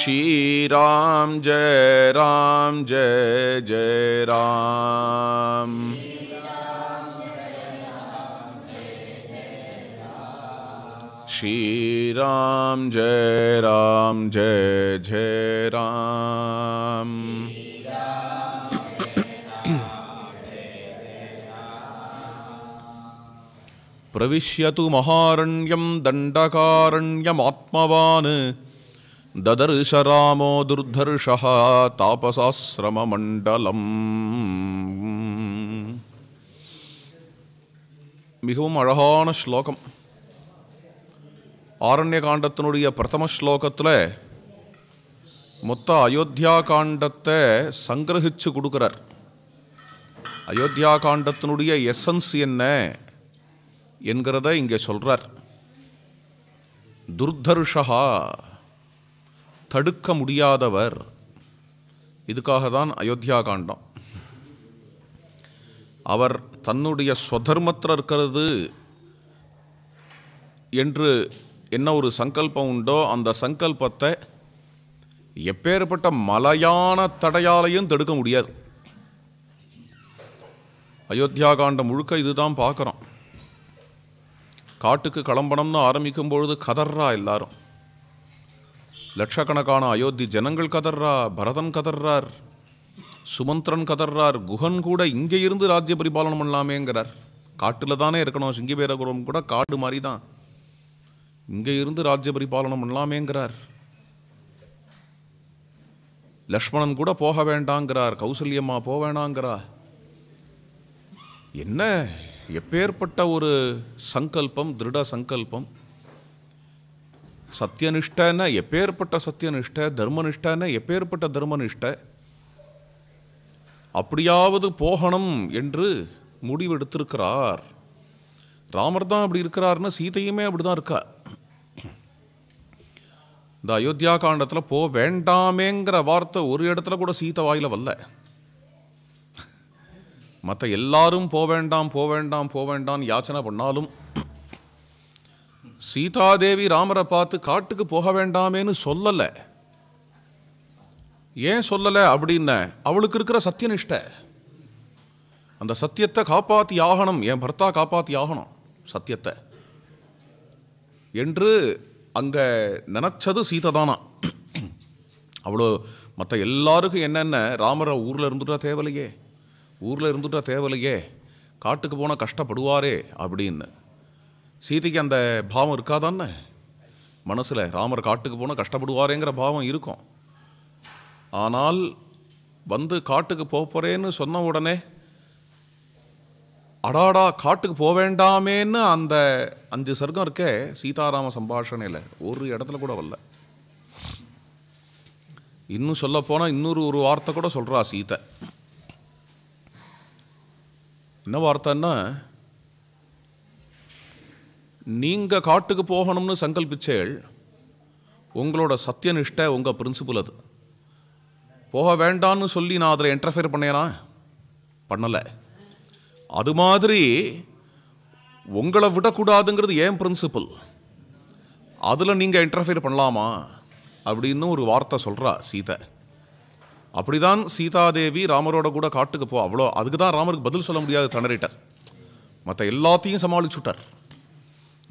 श्री राम जय राम जय जय राम श्री राम जय राम जय जय राम प्रविश्यतु महारण्यं दण्डकारण्यमात्मवान् ததர்ஷராமோ துர்தர்ஷா दुर्धर्षः தாபசாசிரமண்டலம் மிகவும் அழகான ஸ்லோகம் ஆரண்ய காண்டத்தினுடைய பிரதம ஸ்லோகத்தில் மொத்த அயோத்தியா காண்டத்தை சங்கிரகிச்சு கொடுக்குறார் அயோத்தியா காண்டத்தினுடைய எசன்ஸ் என்ன என்கிறத இங்கே சொல்கிறார் துர்தர்ஷா தடுக்க முடியாதவர் இதுக்காக தான் அயோத்தியா காண்டம் அவர் தன்னுடைய சுதர்மத்தில் இருக்கிறது என்று என்ன ஒரு சங்கல்பம் உண்டோ அந்த சங்கல்பத்தை எப்பேற்பட்ட மலையான தடையாலையும் தடுக்க முடியாது அயோத்தியா காண்டம் முழுக்க இதுதான் பார்க்குறோம் காட்டுக்கு கிளம்பணும்னு ஆரம்பிக்கும் பொழுது கதர்றா எல்லாரும் லட்சக்கணக்கான அயோத்தி ஜனங்கள் கதர்றா பரதன் கதர்றார் சுமந்திரன் கதர்றார் குகன் கூட இங்கே இருந்து ராஜ்ய பரிபாலனம் பண்ணலாமேங்கிறார் காட்டில் தானே இருக்கணும் சிங்கிபேரகுரம் கூட காடு மாதிரி தான் இங்கே இருந்து ராஜ்ய பரிபாலனம் பண்ணலாமேங்கிறார் லக்ஷ்மணன் கூட போக வேண்டாங்கிறார் கௌசல்யம்மா போவேணாங்கிறா என்ன எப்பேற்பட்ட ஒரு சங்கல்பம் திருட சங்கல்பம் சத்தியனிஷ்டன்னா எப்பேற்பட்ட சத்தியனிஷ்ட தர்மனிஷ்டன்னா எப்பேற்பட்ட தர்மனிஷ்ட அப்படியாவது போகணும் என்று முடிவெடுத்திருக்கிறார் ராமர் தான் அப்படி இருக்கிறார்னு சீதையுமே அப்படி தான் இருக்கா இந்த அயோத்தியா காண்டத்தில் போ வேண்டாமேங்கிற வார்த்தை ஒரு இடத்துல கூட சீத்தை வாயில் வரல மற்ற எல்லாரும் போவேண்டாம் போவேண்டாம் வேண்டாம்னு யாச்சனை பண்ணாலும் சீதாதேவி ராமரை பார்த்து காட்டுக்கு போக வேண்டாமேன்னு சொல்லலை ஏன் சொல்லலை அப்படின்ன அவளுக்கு இருக்கிற சத்தியனிஷ்டை அந்த சத்தியத்தை காப்பாற்றி ஆகணும் என் பர்த்தா காப்பாற்றி ஆகணும் சத்தியத்தை என்று அங்கே நினச்சது சீதை தானா அவ்வளோ மற்ற எல்லாருக்கும் என்னென்ன ராமரை ஊரில் இருந்துட்டா தேவலையே ஊரில் இருந்துட்டா தேவலையே காட்டுக்கு போனால் கஷ்டப்படுவாரே அப்படின்னு சீதைக்கு அந்த பாவம் இருக்காதானே மனசில் ராமர் காட்டுக்கு போனால் கஷ்டப்படுவாரேங்கிற பாவம் இருக்கும் ஆனால் வந்து காட்டுக்கு போகிறேன்னு சொன்ன உடனே அடாடா காட்டுக்கு போக வேண்டாமேன்னு அந்த அஞ்சு சர்க்கம் இருக்க சீதாராம சம்பாஷணையில் ஒரு இடத்துல கூட வரல இன்னும் சொல்ல போனால் இன்னொரு ஒரு வார்த்தை கூட சொல்கிறா சீதை என்ன வார்த்தைன்னா நீங்கள் காட்டுக்கு போகணும்னு சங்கல்பிச்சேள் உங்களோட நிஷ்ட உங்கள் பிரின்சிபல் அது போக வேண்டான்னு சொல்லி நான் அதில் என்டர்ஃபியர் பண்ணேனா பண்ணலை அது மாதிரி உங்களை விடக்கூடாதுங்கிறது ஏன் பிரின்சிபல் அதில் நீங்கள் என்டர்ஃபியர் பண்ணலாமா அப்படின்னு ஒரு வார்த்தை சொல்கிறா சீதை அப்படிதான் சீதாதேவி ராமரோட கூட காட்டுக்கு போ அவ்வளோ அதுக்கு தான் ராமருக்கு பதில் சொல்ல முடியாது தனரேட்டர் மற்ற எல்லாத்தையும் சமாளிச்சுட்டார்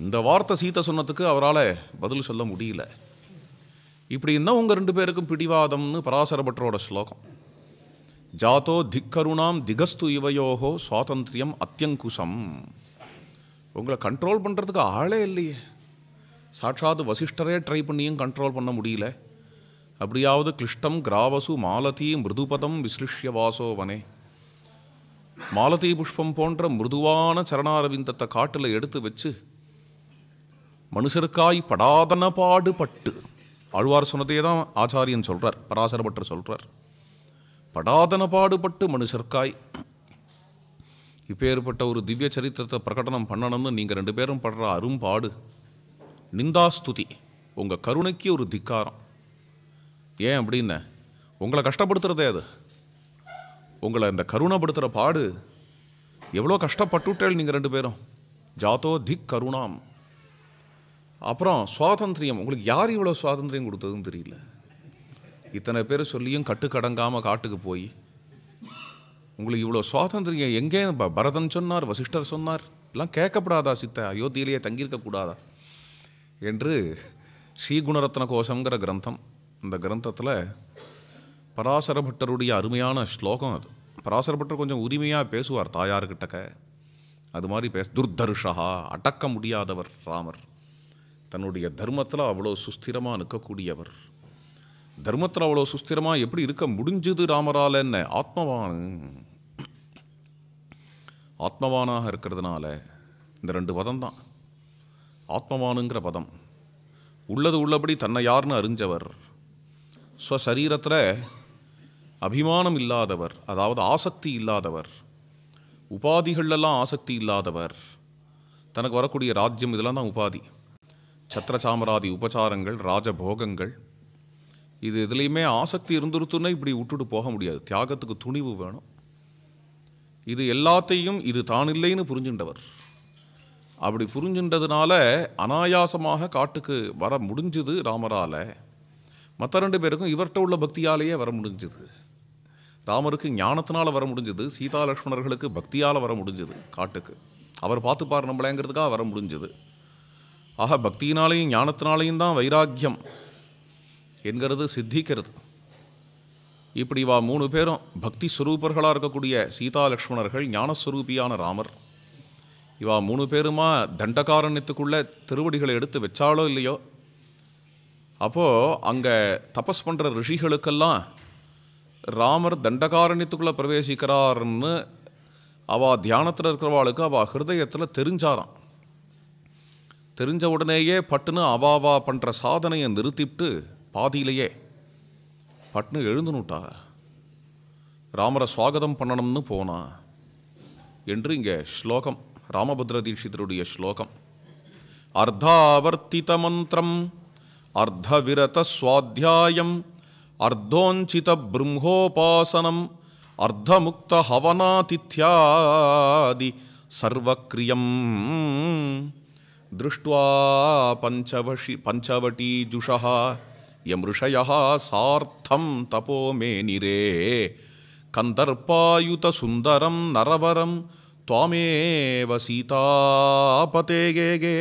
இந்த வார்த்தை சீத்தை சொன்னதுக்கு அவரால் பதில் சொல்ல முடியல இப்படி என்ன உங்கள் ரெண்டு பேருக்கும் பிடிவாதம்னு பராசரபட்டரோட ஸ்லோகம் ஜாத்தோ திக்கருணாம் திகஸ்து இவையோகோ சுவாதந்திரியம் அத்தியங்குசம் உங்களை கண்ட்ரோல் பண்ணுறதுக்கு ஆளே இல்லையே சாட்சாத் வசிஷ்டரே ட்ரை பண்ணியும் கண்ட்ரோல் பண்ண முடியல அப்படியாவது கிளிஷ்டம் கிராவசு மாலதி மிருதுபதம் விசிலிஷ்ய வாசோவனே மாலதி புஷ்பம் போன்ற மிருதுவான சரணாரவிந்தத்தை காட்டில் எடுத்து வச்சு மனுஷருக்காய் படாதன பாடுபட்டு ஆழ்வார் சொன்னதே தான் ஆச்சாரியன் சொல்கிறார் பராசரபட்டர் சொல்கிறார் படாதன பாடுபட்டு மனுஷர்க்காய் இப்பேற்பட்ட ஒரு திவ்ய சரித்திரத்தை பிரகடனம் பண்ணணும்னு நீங்கள் ரெண்டு பேரும் படுற அரும்பாடு நிந்தாஸ்துதி உங்கள் கருணைக்கு ஒரு திக்காரம் ஏன் அப்படின்னு உங்களை கஷ்டப்படுத்துகிறதே அது உங்களை இந்த கருணைப்படுத்துகிற பாடு எவ்வளோ கஷ்டப்பட்டுட்டேள் நீங்கள் ரெண்டு பேரும் ஜாத்தோ திக் கருணாம் அப்புறம் சுவாதந்திரியம் உங்களுக்கு யார் இவ்வளோ சுவாதந்திரியம் கொடுத்ததுன்னு தெரியல இத்தனை பேர் சொல்லியும் கட்டுக்கடங்காமல் காட்டுக்கு போய் உங்களுக்கு இவ்வளோ சுவாதந்திரியம் எங்கே பரதன் சொன்னார் வசிஷ்டர் சொன்னார் எல்லாம் கேட்கப்படாதா சித்த அயோத்தியிலேயே தங்கியிருக்கக்கூடாதா என்று ஸ்ரீகுணரத்ன கோஷங்கிற கிரந்தம் அந்த கிரந்தத்தில் பராசரபட்டருடைய அருமையான ஸ்லோகம் அது பராசரபட்டர் கொஞ்சம் உரிமையாக பேசுவார் தாயார்கிட்டக்க அது மாதிரி பேச துர்தர்ஷா அடக்க முடியாதவர் ராமர் தன்னுடைய தர்மத்தில் அவ்வளோ சுஸ்திரமாக நிற்கக்கூடியவர் தர்மத்தில் அவ்வளோ சுஸ்திரமாக எப்படி இருக்க முடிஞ்சது ராமரால் என்ன ஆத்மவான் ஆத்மவானாக இருக்கிறதுனால இந்த ரெண்டு பதம் தான் ஆத்மவானுங்கிற பதம் உள்ளது உள்ளபடி தன்னை யாருன்னு அறிஞ்சவர் ஸ்வசரீரத்தில் அபிமானம் இல்லாதவர் அதாவது ஆசக்தி இல்லாதவர் உபாதிகளெல்லாம் ஆசக்தி இல்லாதவர் தனக்கு வரக்கூடிய ராஜ்யம் இதெல்லாம் தான் உபாதி சத்திரசாமராதி உபச்சாரங்கள் ராஜபோகங்கள் இது இதுலேயுமே ஆசக்தி இருந்துருத்துன்னா இப்படி விட்டுட்டு போக முடியாது தியாகத்துக்கு துணிவு வேணும் இது எல்லாத்தையும் இது தான் இல்லைன்னு புரிஞ்சுண்டவர் அப்படி புரிஞ்சுன்றதுனால அனாயாசமாக காட்டுக்கு வர முடிஞ்சுது ராமரால் மற்ற ரெண்டு பேருக்கும் இவர்கிட்ட உள்ள பக்தியாலேயே வர முடிஞ்சுது ராமருக்கு ஞானத்தினால் வர முடிஞ்சுது சீதா லக்ஷ்மணர்களுக்கு பக்தியால் வர முடிஞ்சுது காட்டுக்கு அவர் பார்த்துப்பார் நம்மளேங்கிறதுக்காக வர முடிஞ்சுது ஆக பக்தியினாலேயும் ஞானத்தினாலையும் தான் வைராக்கியம் என்கிறது சித்திக்கிறது இப்படி வா மூணு பேரும் பக்தி சுரூபர்களாக இருக்கக்கூடிய சீதா லக்ஷ்மணர்கள் ஞானஸ்வரூபியான ராமர் இவா மூணு பேருமா தண்டகாரண்யத்துக்குள்ளே திருவடிகளை எடுத்து வச்சாலோ இல்லையோ அப்போது அங்கே தபஸ் பண்ணுற ரிஷிகளுக்கெல்லாம் ராமர் தண்டகாரண்யத்துக்குள்ளே பிரவேசிக்கிறார்னு அவள் தியானத்தில் இருக்கிறவாளுக்கு அவள் ஹிருதயத்தில் தெரிஞ்சாராம் தெரிஞ்ச உடனேயே பட்டுன்னு அவாவா பண்ணுற சாதனையை நிறுத்திவிட்டு பாதியிலேயே பட்னு எழுந்துனுட்டா ராமரை சுவாகதம் பண்ணணும்னு போனா என்று இங்கே ஸ்லோகம் ராமபத்ர தீட்சிதருடைய ஸ்லோகம் அர்த்தாவர்த்தித மந்திரம் அர்த்தவிரத சுவாத்தியாயம் அர்த்தோஞ்சித பிரம்மோபாசனம் அர்த்தமுக்த ஹவனாதித்யாதி சர்வக்ரியம் दृष्ट्वा पञ्चवशि சார்த்தம் यमृषयः மே நிரே கந்தர்பாயுத சுந்தரம் நரவரம் துவாமேவ சீதாபதேகேகே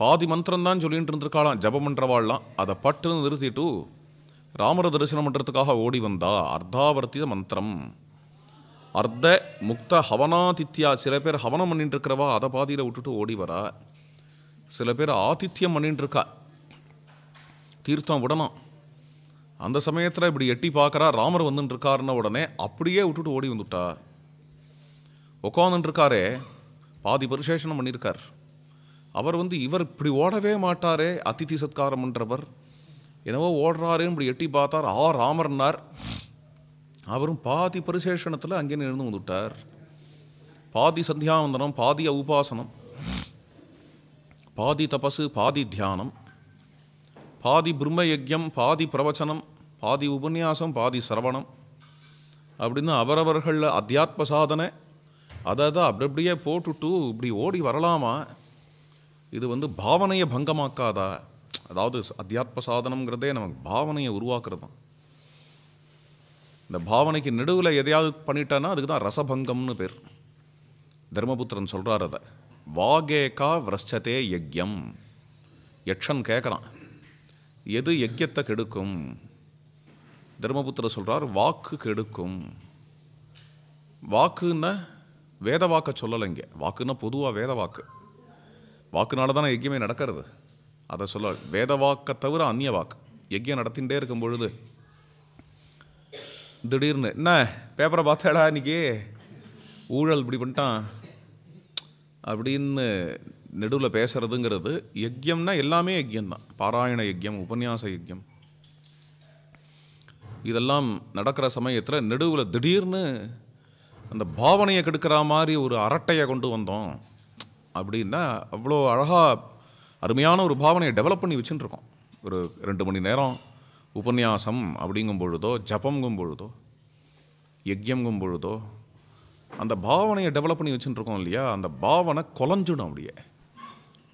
பாதி மந்திரம் தான் சொல்லிகிட்டு இருந்திருக்காளாம் ஜபம் பண்ணுறவாள்லாம் அதை பட்டுன்னு நிறுத்திட்டு ராமர தரிசனம் பண்ணுறதுக்காக ஓடி வந்தா அர்த்தாவர்த்தித மந்திரம் அர்த்த முக்த ஹவனாதித்யா சில பேர் ஹவனம் பண்ணிட்டு இருக்கிறவா அதை பாதியில் விட்டுட்டு ஓடி வரா சில பேர் ஆதித்யம் பண்ணிட்டு இருக்கா தீர்த்தம் விடணும் அந்த சமயத்தில் இப்படி எட்டி பார்க்குறா ராமர் வந்துட்டுருக்காருன்ன உடனே அப்படியே விட்டுட்டு ஓடி வந்துட்டா உட்காந்துட்டுருக்காரே பாதி பரிசேஷனம் பண்ணியிருக்கார் அவர் வந்து இவர் இப்படி ஓடவே மாட்டாரே அதித்தி சத்காரம்ன்றவர் என்னவோ ஓடுறாருன்னு இப்படி எட்டி பார்த்தார் ஆ ராமர்னார் அவரும் பாதி பரிசேஷனத்தில் அங்கே இருந்து வந்துவிட்டார் பாதி சந்தியாவந்தனம் பாதி உபாசனம் பாதி தபசு பாதி தியானம் பாதி பிரம்ம யஜ்யம் பாதி பிரவச்சனம் பாதி உபன்யாசம் பாதி சிரவணம் அப்படின்னு அவரவர்களில் அத்தியாத்ம சாதனை அதை அதை அப்படி அப்படியே போட்டுட்டு இப்படி ஓடி வரலாமா இது வந்து பாவனையை பங்கமாக்காதா அதாவது அத்தியாத்ம சாதனங்கிறதே நமக்கு பாவனையை உருவாக்குறது தான் இந்த பாவனைக்கு நடுவில் எதையாவது பண்ணிட்டானா அதுக்கு தான் ரசபங்கம்னு பேர் தர்மபுத்திரன் சொல்கிறார் அதை வாகேகா விரஷ்டதே யஜ்யம் யக்ஷன் கேட்குறான் எது யஜ்யத்தை கெடுக்கும் தர்மபுத்திரர் சொல்கிறார் வாக்கு கெடுக்கும் வாக்குன்னா வேத வாக்கை சொல்லலை இங்கே வாக்குன்னா பொதுவாக வேத வாக்கு வாக்குனால தானே யஜ்யமே நடக்கிறது அதை சொல்ல வேத வாக்கை தவிர அந்நிய வாக்கு யஜ்யம் நடத்திகிட்டே இருக்கும் பொழுது திடீர்னு என்ன பேப்பரை பார்த்தாடா இன்னைக்கு ஊழல் இப்படி பண்ணிட்டான் அப்படின்னு நெடுவில் பேசுகிறதுங்கிறது யஜ்யம்னா எல்லாமே யஜ்யம் தான் பாராயண யஜ்யம் உபன்யாச யஜ்யம் இதெல்லாம் நடக்கிற சமயத்தில் நெடுவில் திடீர்னு அந்த பாவனையை கெடுக்கிற மாதிரி ஒரு அரட்டையை கொண்டு வந்தோம் அப்படின்னா அவ்வளோ அழகாக அருமையான ஒரு பாவனையை டெவலப் பண்ணி வச்சுட்டுருக்கோம் ஒரு ரெண்டு மணி நேரம் உபன்யாசம் அப்படிங்கும் பொழுதோ ஜபம்கும் பொழுதோ யஜ்யங்கும் பொழுதோ அந்த பாவனையை டெவலப் பண்ணி இருக்கோம் இல்லையா அந்த பாவனை குலைஞ்சிடும் அப்படியே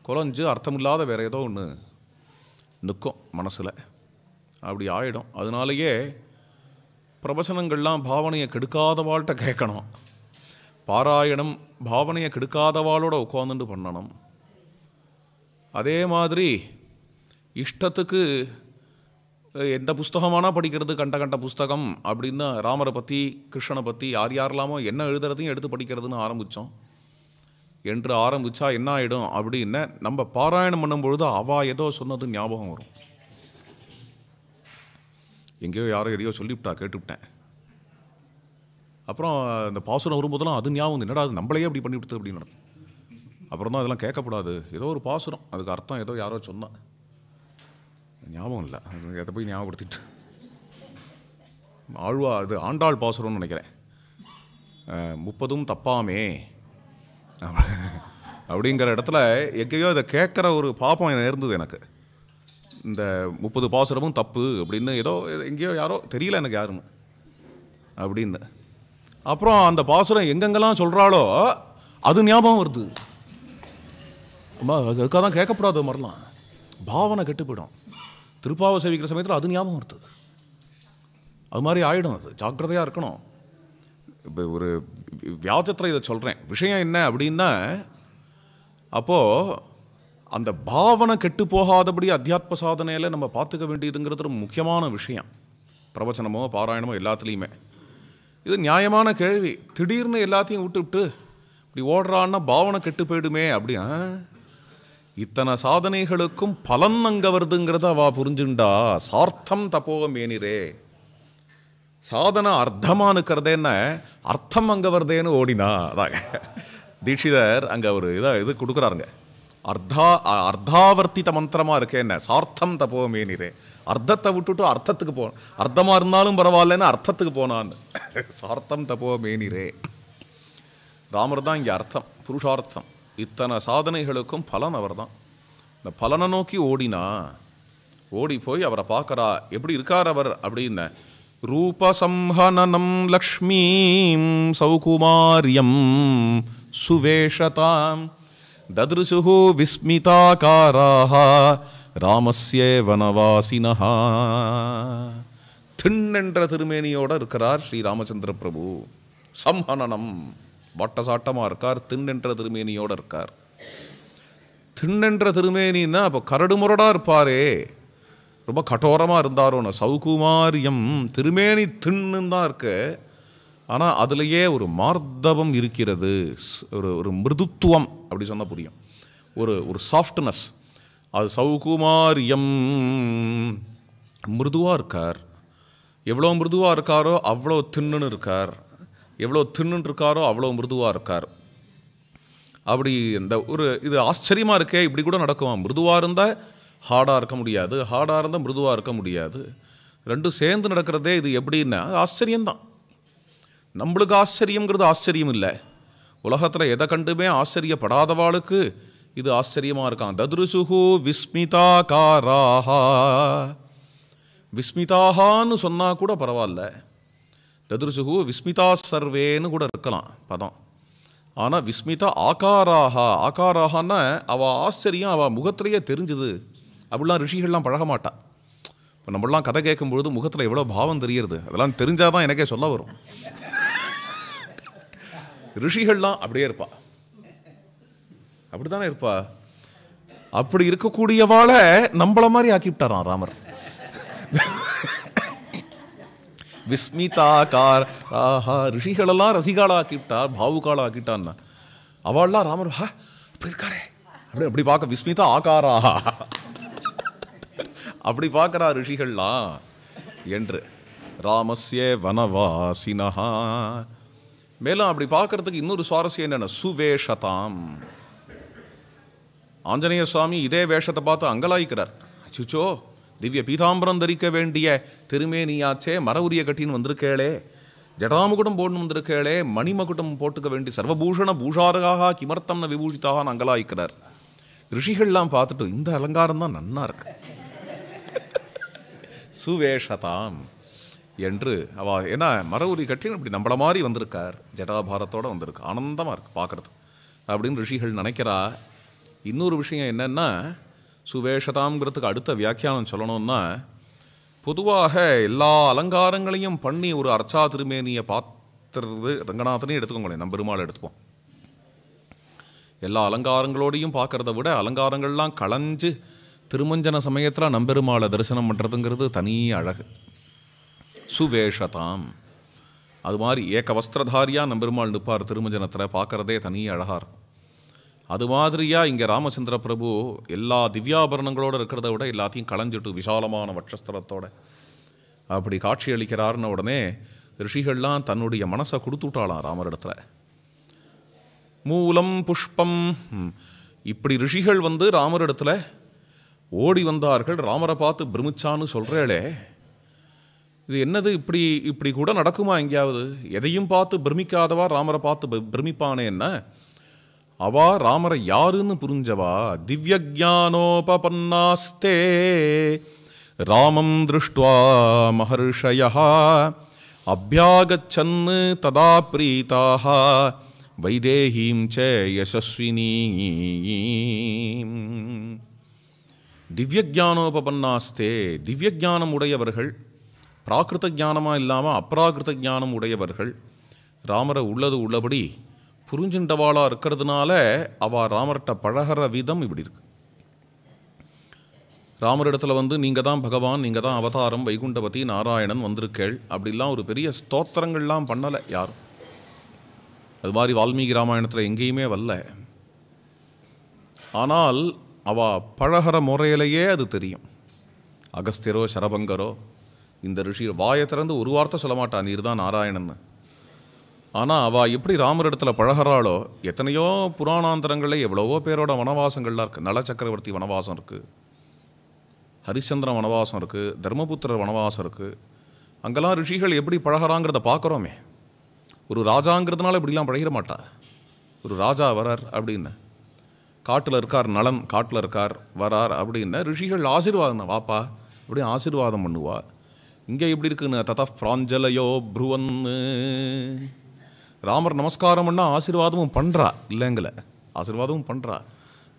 குலைஞ்சு அர்த்தமில்லாத வேறு ஏதோ ஒன்று நிற்கும் மனசில் அப்படி ஆகிடும் அதனாலேயே பிரவசனங்கள்லாம் பாவனையை கெடுக்காதவாள்கிட்ட கேட்கணும் பாராயணம் பாவனையை கெடுக்காதவாளோட உட்காந்துட்டு பண்ணணும் அதே மாதிரி இஷ்டத்துக்கு எந்த புஸ்தகமானா படிக்கிறது கண்ட கண்ட புஸ்தகம் அப்படின்னு ராமரை பற்றி கிருஷ்ணனை பற்றி யார் யாரெல்லாமோ என்ன எழுதுறதையும் எடுத்து படிக்கிறதுன்னு ஆரம்பித்தோம் என்று ஆரம்பித்தா என்ன ஆகிடும் அப்படின்னு நம்ம பாராயணம் பண்ணும்பொழுது அவா ஏதோ சொன்னது ஞாபகம் வரும் எங்கேயோ யாரோ எதையோ சொல்லிவிட்டா கேட்டுவிட்டேன் அப்புறம் இந்த பாசுரம் வரும்போதெல்லாம் அது ஞாபகம் என்னடா அது நம்மளையே அப்படி பண்ணிவிடுது அப்படின்னு அப்புறம் தான் அதெல்லாம் கேட்கக்கூடாது ஏதோ ஒரு பாசுரம் அதுக்கு அர்த்தம் ஏதோ யாரோ சொன்னான் ஞாபகம் இல்லை அதை போய் ஞாபகப்படுத்திட்டு ஆழ்வா இது ஆண்டாள் பாசுரம்னு நினைக்கிறேன் முப்பதும் தப்பாமே அப்படிங்கிற இடத்துல எங்கேயோ இதை கேட்குற ஒரு பாப்பம் இருந்தது எனக்கு இந்த முப்பது பாசுரமும் தப்பு அப்படின்னு ஏதோ எங்கேயோ யாரோ தெரியல எனக்கு யாருன்னு அப்படின்னு அப்புறம் அந்த பாசுரம் எங்கெங்கெல்லாம் சொல்கிறாளோ அது ஞாபகம் வருது அதுக்காக தான் கேட்கப்படாத மாதிரிலாம் பாவனை கெட்டுப்படும் திருப்பாவை சேவிக்கிற சமயத்தில் அது ஞாபகம் வருது அது மாதிரி ஆகிடும் அது ஜாக்கிரதையாக இருக்கணும் இப்போ ஒரு வியாஜத்தில் இதை சொல்கிறேன் விஷயம் என்ன அப்படின்னா அப்போது அந்த பாவனை கெட்டு போகாதபடி அத்தியாத்ம சாதனையில் நம்ம பார்த்துக்க வேண்டியதுங்கிறது ஒரு முக்கியமான விஷயம் பிரவச்சனமோ பாராயணமோ எல்லாத்துலேயுமே இது நியாயமான கேள்வி திடீர்னு எல்லாத்தையும் விட்டு விட்டு இப்படி ஓடுறான்னா பாவனை கெட்டு போயிடுமே அப்படியா இத்தனை சாதனைகளுக்கும் பலன் அங்கே வருதுங்கிறத அவ புரிஞ்சுண்டா சார்த்தம் தப்போகம் ஏனிரே சாதனை அர்த்தமானுக்கிறதேன்னு அர்த்தம் அங்கே வருதேன்னு ஓடினா அதாங்க தீட்சிதர் அங்கே ஒரு இதாக இது கொடுக்குறாருங்க அர்த்தா அர்த்தாவர்த்தித மந்திரமாக இருக்கே என்ன சார்த்தம் தப்போ ஏனிரே அர்த்தத்தை விட்டுட்டு அர்த்தத்துக்கு போ அர்த்தமாக இருந்தாலும் பரவாயில்லன்னு அர்த்தத்துக்கு போனான்னு சார்த்தம் தப்போ ஏனிரே ராமர் தான் இங்கே அர்த்தம் புருஷார்த்தம் இத்தனை சாதனைகளுக்கும் பலன் அவர் தான் இந்த பலனை நோக்கி ஓடினா ஓடி போய் அவரை பார்க்குறா எப்படி இருக்கார் அவர் அப்படின்னு ரூபசம்ஹனனம் லக்ஷ்மீம் சௌகுமாரியம் சுவேஷதாம் ததிருசுஹு விஸ்மிதாகாராக ராமஸ்ய வனவாசினஹா திண்ணென்ற திருமேனியோடு இருக்கிறார் ஸ்ரீ ராமச்சந்திர பிரபு சம்ஹனனம் சாட்டமாக இருக்கார் தின்னென்ற திருமேனியோடு இருக்கார் திண்ணென்ற திருமேனின்னா அப்போ கரடுமுரடாக இருப்பாரே ரொம்ப கடோரமாக இருந்தாரோ சௌகுமாரியம் திருமேனி தின்னு தான் இருக்கு ஆனால் அதுலேயே ஒரு மார்த்தவம் இருக்கிறது ஒரு ஒரு மிருதுத்துவம் அப்படி சொன்னால் புரியும் ஒரு ஒரு சாஃப்ட்னஸ் அது சௌகுமாரியம் மிருதுவாக இருக்கார் எவ்வளோ மிருதுவாக இருக்காரோ அவ்வளோ தின்னுன்னு இருக்கார் எவ்வளோ இருக்காரோ அவ்வளோ மிருதுவாக இருக்கார் அப்படி இந்த ஒரு இது ஆச்சரியமாக இருக்கே இப்படி கூட நடக்குமா மிருதுவாக இருந்தால் ஹார்டாக இருக்க முடியாது ஹார்டாக இருந்தால் மிருதுவாக இருக்க முடியாது ரெண்டும் சேர்ந்து நடக்கிறதே இது எப்படின்னா ஆச்சரியம்தான் நம்மளுக்கு ஆச்சரியங்கிறது ஆச்சரியம் இல்லை உலகத்தில் எதை கண்டுமே ஆச்சரியப்படாதவாளுக்கு இது ஆச்சரியமாக இருக்கான் ததுருசுகு விஸ்மிதா காராஹா விஸ்மிதாகான்னு சொன்னால் கூட பரவாயில்ல ததுர்சுகு விஸ்மிதா சர்வேன்னு கூட இருக்கலாம் பதம் ஆனால் விஸ்மிதா ஆகாராகா ஆகாராகன்னா அவள் ஆச்சரியம் அவள் முகத்திலேயே தெரிஞ்சுது அப்படிலாம் ரிஷிகள்லாம் பழக மாட்டாள் இப்போ நம்மளாம் கதை கேட்கும்பொழுது முகத்தில் எவ்வளோ பாவம் தெரியுது அதெல்லாம் தெரிஞ்சால் தான் எனக்கே சொல்ல வரும் ரிஷிகள்லாம் அப்படியே இருப்பா அப்படி தானே இருப்பா அப்படி இருக்கக்கூடியவாளை நம்மள மாதிரி ஆக்கிவிட்டாரான் ராமர் விஸ்மிதாகார் ஆஹா ரிஷிகளெல்லாம் ரசிகாளா ஆக்கிவிட்டா பாவுகால ஆக்கிட்டான்னா அவள்லாம் ராமர் ஹா அப்படி இருக்காரே அப்படி அப்படி பார்க்க விஸ்மிதா ஆகாரா அப்படி பார்க்குறா ரிஷிகள்லாம் என்று ராமஸ்ய வனவாசினஹா மேலும் அப்படி பார்க்கறதுக்கு இன்னொரு சுவாரஸ்யம் என்னென்ன சுவேஷதாம் ஆஞ்சநேய சுவாமி இதே வேஷத்தை பார்த்து அங்கலாய்க்கிறார் அச்சுச்சோ திவ்ய பீதாம்பரம் தரிக்க வேண்டிய திருமேனியாச்சே மர உரிய கட்டின்னு வந்திருக்கேளே ஜடாமுகுடம் போடணும் வந்திருக்கேளே மணிமகுடம் போட்டுக்க வேண்டிய சர்வபூஷண பூஷாரகாக கிமர்த்தம்ன விபூஷிதாக அங்கலாய்க்கிறார் ரிஷிகள்லாம் பார்த்துட்டு இந்த அலங்காரம் தான் நன்னா இருக்கு சுவேஷதாம் என்று அவ ஏன்னா உரி கட்டின் இப்படி நம்மள மாதிரி வந்திருக்கார் ஜடாபாரத்தோடு வந்திருக்கு ஆனந்தமாக இருக்குது பார்க்குறது அப்படின்னு ரிஷிகள் நினைக்கிறா இன்னொரு விஷயம் என்னென்னா சுவேஷதாங்கிறதுக்கு அடுத்த வியாக்கியானம் சொல்லணும்னா பொதுவாக எல்லா அலங்காரங்களையும் பண்ணி ஒரு அர்ச்சா திருமேனியை பார்த்துறது ரங்கநாதனையும் எடுத்துக்கோங்களேன் நம்ம பெருமாள் எடுத்துப்போம் எல்லா அலங்காரங்களோடையும் பார்க்குறத விட அலங்காரங்கள்லாம் களைஞ்சு திருமஞ்சன சமயத்தில் நம்பெருமாளை தரிசனம் பண்ணுறதுங்கிறது தனி அழகு சுவேஷதாம் அது மாதிரி ஏக வஸ்திரதாரியாக நம்பெருமாள் நிற்பார் திருமஞ்சனத்தில் பார்க்குறதே தனி அழகாக இருக்கும் அது மாதிரியாக இங்கே ராமச்சந்திர பிரபு எல்லா திவ்யாபரணங்களோடு இருக்கிறத விட எல்லாத்தையும் களைஞ்சிட்டு விசாலமான வட்சஸ்தலத்தோடு அப்படி காட்சி அளிக்கிறாருன்ன உடனே ரிஷிகள்லாம் தன்னுடைய மனசை கொடுத்துட்டாளாம் இடத்துல மூலம் புஷ்பம் இப்படி ரிஷிகள் வந்து ராமர் இடத்துல ஓடி வந்தார்கள் ராமரை பார்த்து பிரமிச்சான்னு சொல்கிறேளே இது என்னது இப்படி இப்படி கூட நடக்குமா எங்கேயாவது எதையும் பார்த்து பிரமிக்காதவா ராமரை பார்த்து பிரமிப்பானே என்ன அவா ராமரை யாருன்னு புரிஞ்சவா திவ்ய ராமம் திருஷ்டுவா மகர்ஷயா அபியாகச்சன்னு ததா பிரீதாக வைதேஹீம் சே யசஸ்வினி திவ்ய உடையவர்கள் பிராகிருத ஜானமாக இல்லாமல் அப்ராகிருத ஜானம் உடையவர்கள் ராமரை உள்ளது உள்ளபடி புரிஞ்சின்றவாளாக இருக்கிறதுனால அவள் ராமர்கிட்ட பழகிற விதம் இப்படி இருக்கு ராமரிடத்தில் வந்து நீங்கள் தான் பகவான் நீங்கள் தான் அவதாரம் வைகுண்டபதி நாராயணன் வந்திருக்கேள் அப்படிலாம் ஒரு பெரிய ஸ்தோத்திரங்கள்லாம் பண்ணலை யாரும் அது மாதிரி வால்மீகி ராமாயணத்தில் எங்கேயுமே வரல ஆனால் அவ பழகிற முறையிலேயே அது தெரியும் அகஸ்தியரோ சரபங்கரோ இந்த ரிஷி வாயை திறந்து ஒரு வார்த்தை சொல்ல மாட்டான் நீர் தான் நாராயணன்னு ஆனால் அவள் எப்படி ராமர் இடத்துல பழகிறாளோ எத்தனையோ புராணாந்திரங்களில் எவ்வளவோ பேரோட வனவாசங்கள்லாம் இருக்குது நல சக்கரவர்த்தி வனவாசம் இருக்குது ஹரிச்சந்திரன் வனவாசம் இருக்குது தர்மபுத்திரர் வனவாசம் இருக்குது அங்கெல்லாம் ரிஷிகள் எப்படி பழகிறாங்கிறத பார்க்குறோமே ஒரு ராஜாங்கிறதுனால இப்படிலாம் பழகிட மாட்டா ஒரு ராஜா வரார் அப்படின்னு காட்டில் இருக்கார் நலம் காட்டில் இருக்கார் வரார் அப்படின்னு ரிஷிகள் ஆசீர்வாதம் வாப்பா அப்படின்னு ஆசீர்வாதம் பண்ணுவா இங்கே எப்படி இருக்குன்னு ததா பிராஞ்சலையோ புருவன்னு ராமர் நமஸ்காரம் பண்ணால் ஆசீர்வாதமும் பண்ணுறா இல்லைங்கள ஆசீர்வாதமும் பண்ணுறா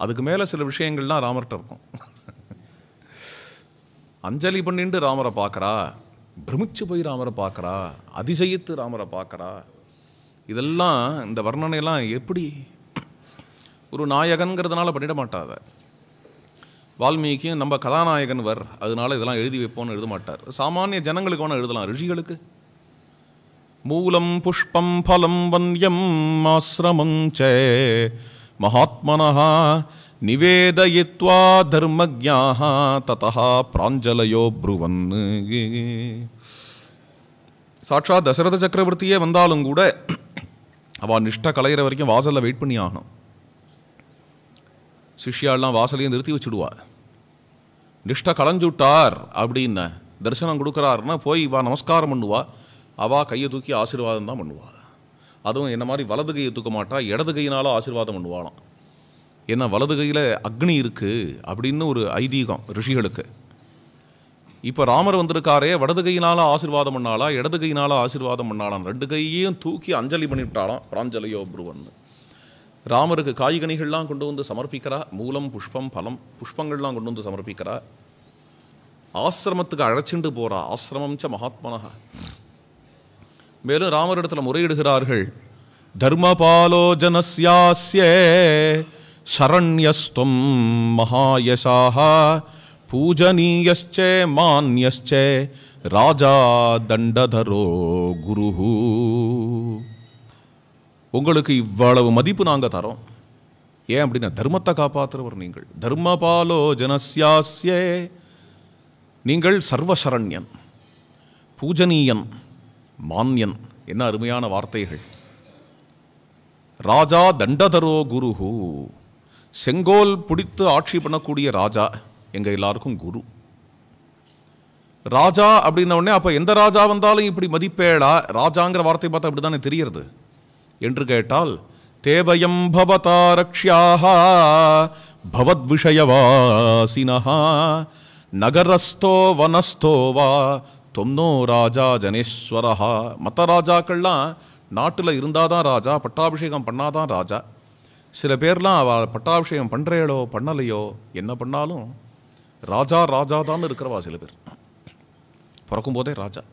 அதுக்கு மேலே சில விஷயங்கள்லாம் ராமர்கிட்ட இருக்கும் அஞ்சலி பண்ணிட்டு ராமரை பார்க்குறா பிரமிச்சு போய் ராமரை பார்க்குறா அதிசயித்து ராமரை பார்க்குறா இதெல்லாம் இந்த வர்ணனையெல்லாம் எப்படி ஒரு நாயகன்கிறதுனால பண்ணிட மாட்டாத வால்மீகியும் நம்ம கதாநாயகன் வர் அதனால இதெல்லாம் எழுதி வைப்போன்னு எழுத மாட்டார் சாமானிய ஜனங்களுக்கு வேணால் எழுதலாம் ரிஷிகளுக்கு மூலம் புஷ்பம் பலம் வன்யம் ஆசிரமம் சே மகாத்மனா நிவேதயித்வா தர்மஜாக ததா பிராஞ்சலையோ புருவன் சாட்சா தசரத சக்கரவர்த்தியே வந்தாலும் கூட அவள் நிஷ்ட கலையிற வரைக்கும் வாசலில் வெயிட் பண்ணி ஆகணும் சிஷ்யாலாம் வாசலையும் நிறுத்தி வச்சுடுவார் நிஷ்ட களைஞ்சுட்டார் அப்படின்னு தரிசனம் கொடுக்குறாருன்னா போய் வா நமஸ்காரம் பண்ணுவாள் அவள் கையை தூக்கி ஆசீர்வாதம் தான் பண்ணுவாள் அதுவும் என்ன மாதிரி வலது கையை தூக்க மாட்டா இடது கையினால் ஆசீர்வாதம் பண்ணுவாளாம் ஏன்னா வலது கையில் அக்னி இருக்குது அப்படின்னு ஒரு ஐதீகம் ரிஷிகளுக்கு இப்போ ராமர் வந்திருக்காரே வடது கையினால் ஆசீர்வாதம் பண்ணாலா இடது கையினால் ஆசீர்வாதம் பண்ணாலாம் ரெண்டு கையையும் தூக்கி அஞ்சலி பண்ணிவிட்டாலாம் பிராஞ்சலியோ புருவன் ராமருக்கு காய்கனிகள்லாம் கொண்டு வந்து சமர்ப்பிக்கிறா மூலம் புஷ்பம் பலம் புஷ்பங்கள்லாம் கொண்டு வந்து சமர்ப்பிக்கிறா ஆசிரமத்துக்கு அழைச்சிட்டு போகிறா ஆசிரமம் ச மகாத்மனகா மேலும் ராமரிடத்தில் முறையிடுகிறார்கள் தர்மபாலோ சரண்யஸ்தம் சரண்யஸ்துவம் மகாயசாக பூஜனீயஸ்சே மான்யஸ்சே ராஜா தண்டதரோ குரு உங்களுக்கு இவ்வளவு மதிப்பு நாங்கள் தரோம் ஏன் அப்படின்னா தர்மத்தை காப்பாற்றுறவர் நீங்கள் தர்மபாலோ ஜனசியாசியே நீங்கள் சர்வசரண்யன் பூஜனீயன் மான்யன் என்ன அருமையான வார்த்தைகள் ராஜா தண்டதரோ குருஹு செங்கோல் பிடித்து ஆட்சி பண்ணக்கூடிய ராஜா எங்கள் எல்லாருக்கும் குரு ராஜா அப்படின்ன உடனே அப்போ எந்த ராஜா வந்தாலும் இப்படி மதிப்பேடா ராஜாங்கிற வார்த்தை பார்த்தா அப்படி தானே தெரியறது என்று கேட்டால் தேவயம் பவதா ரக்ஷியாக பவத் விஷயவாசினா நகரஸ்தோ வனஸ்தோவா வா தொன்னோ ராஜா ஜனேஸ்வரஹா மற்ற ராஜாக்கள்லாம் நாட்டில் இருந்தால் தான் ராஜா பட்டாபிஷேகம் பண்ணாதான் ராஜா சில பேர்லாம் அவ பட்டாபிஷேகம் பண்ணுறையளோ பண்ணலையோ என்ன பண்ணாலும் ராஜா ராஜா தான் இருக்கிறவா சில பேர் பிறக்கும் போதே ராஜா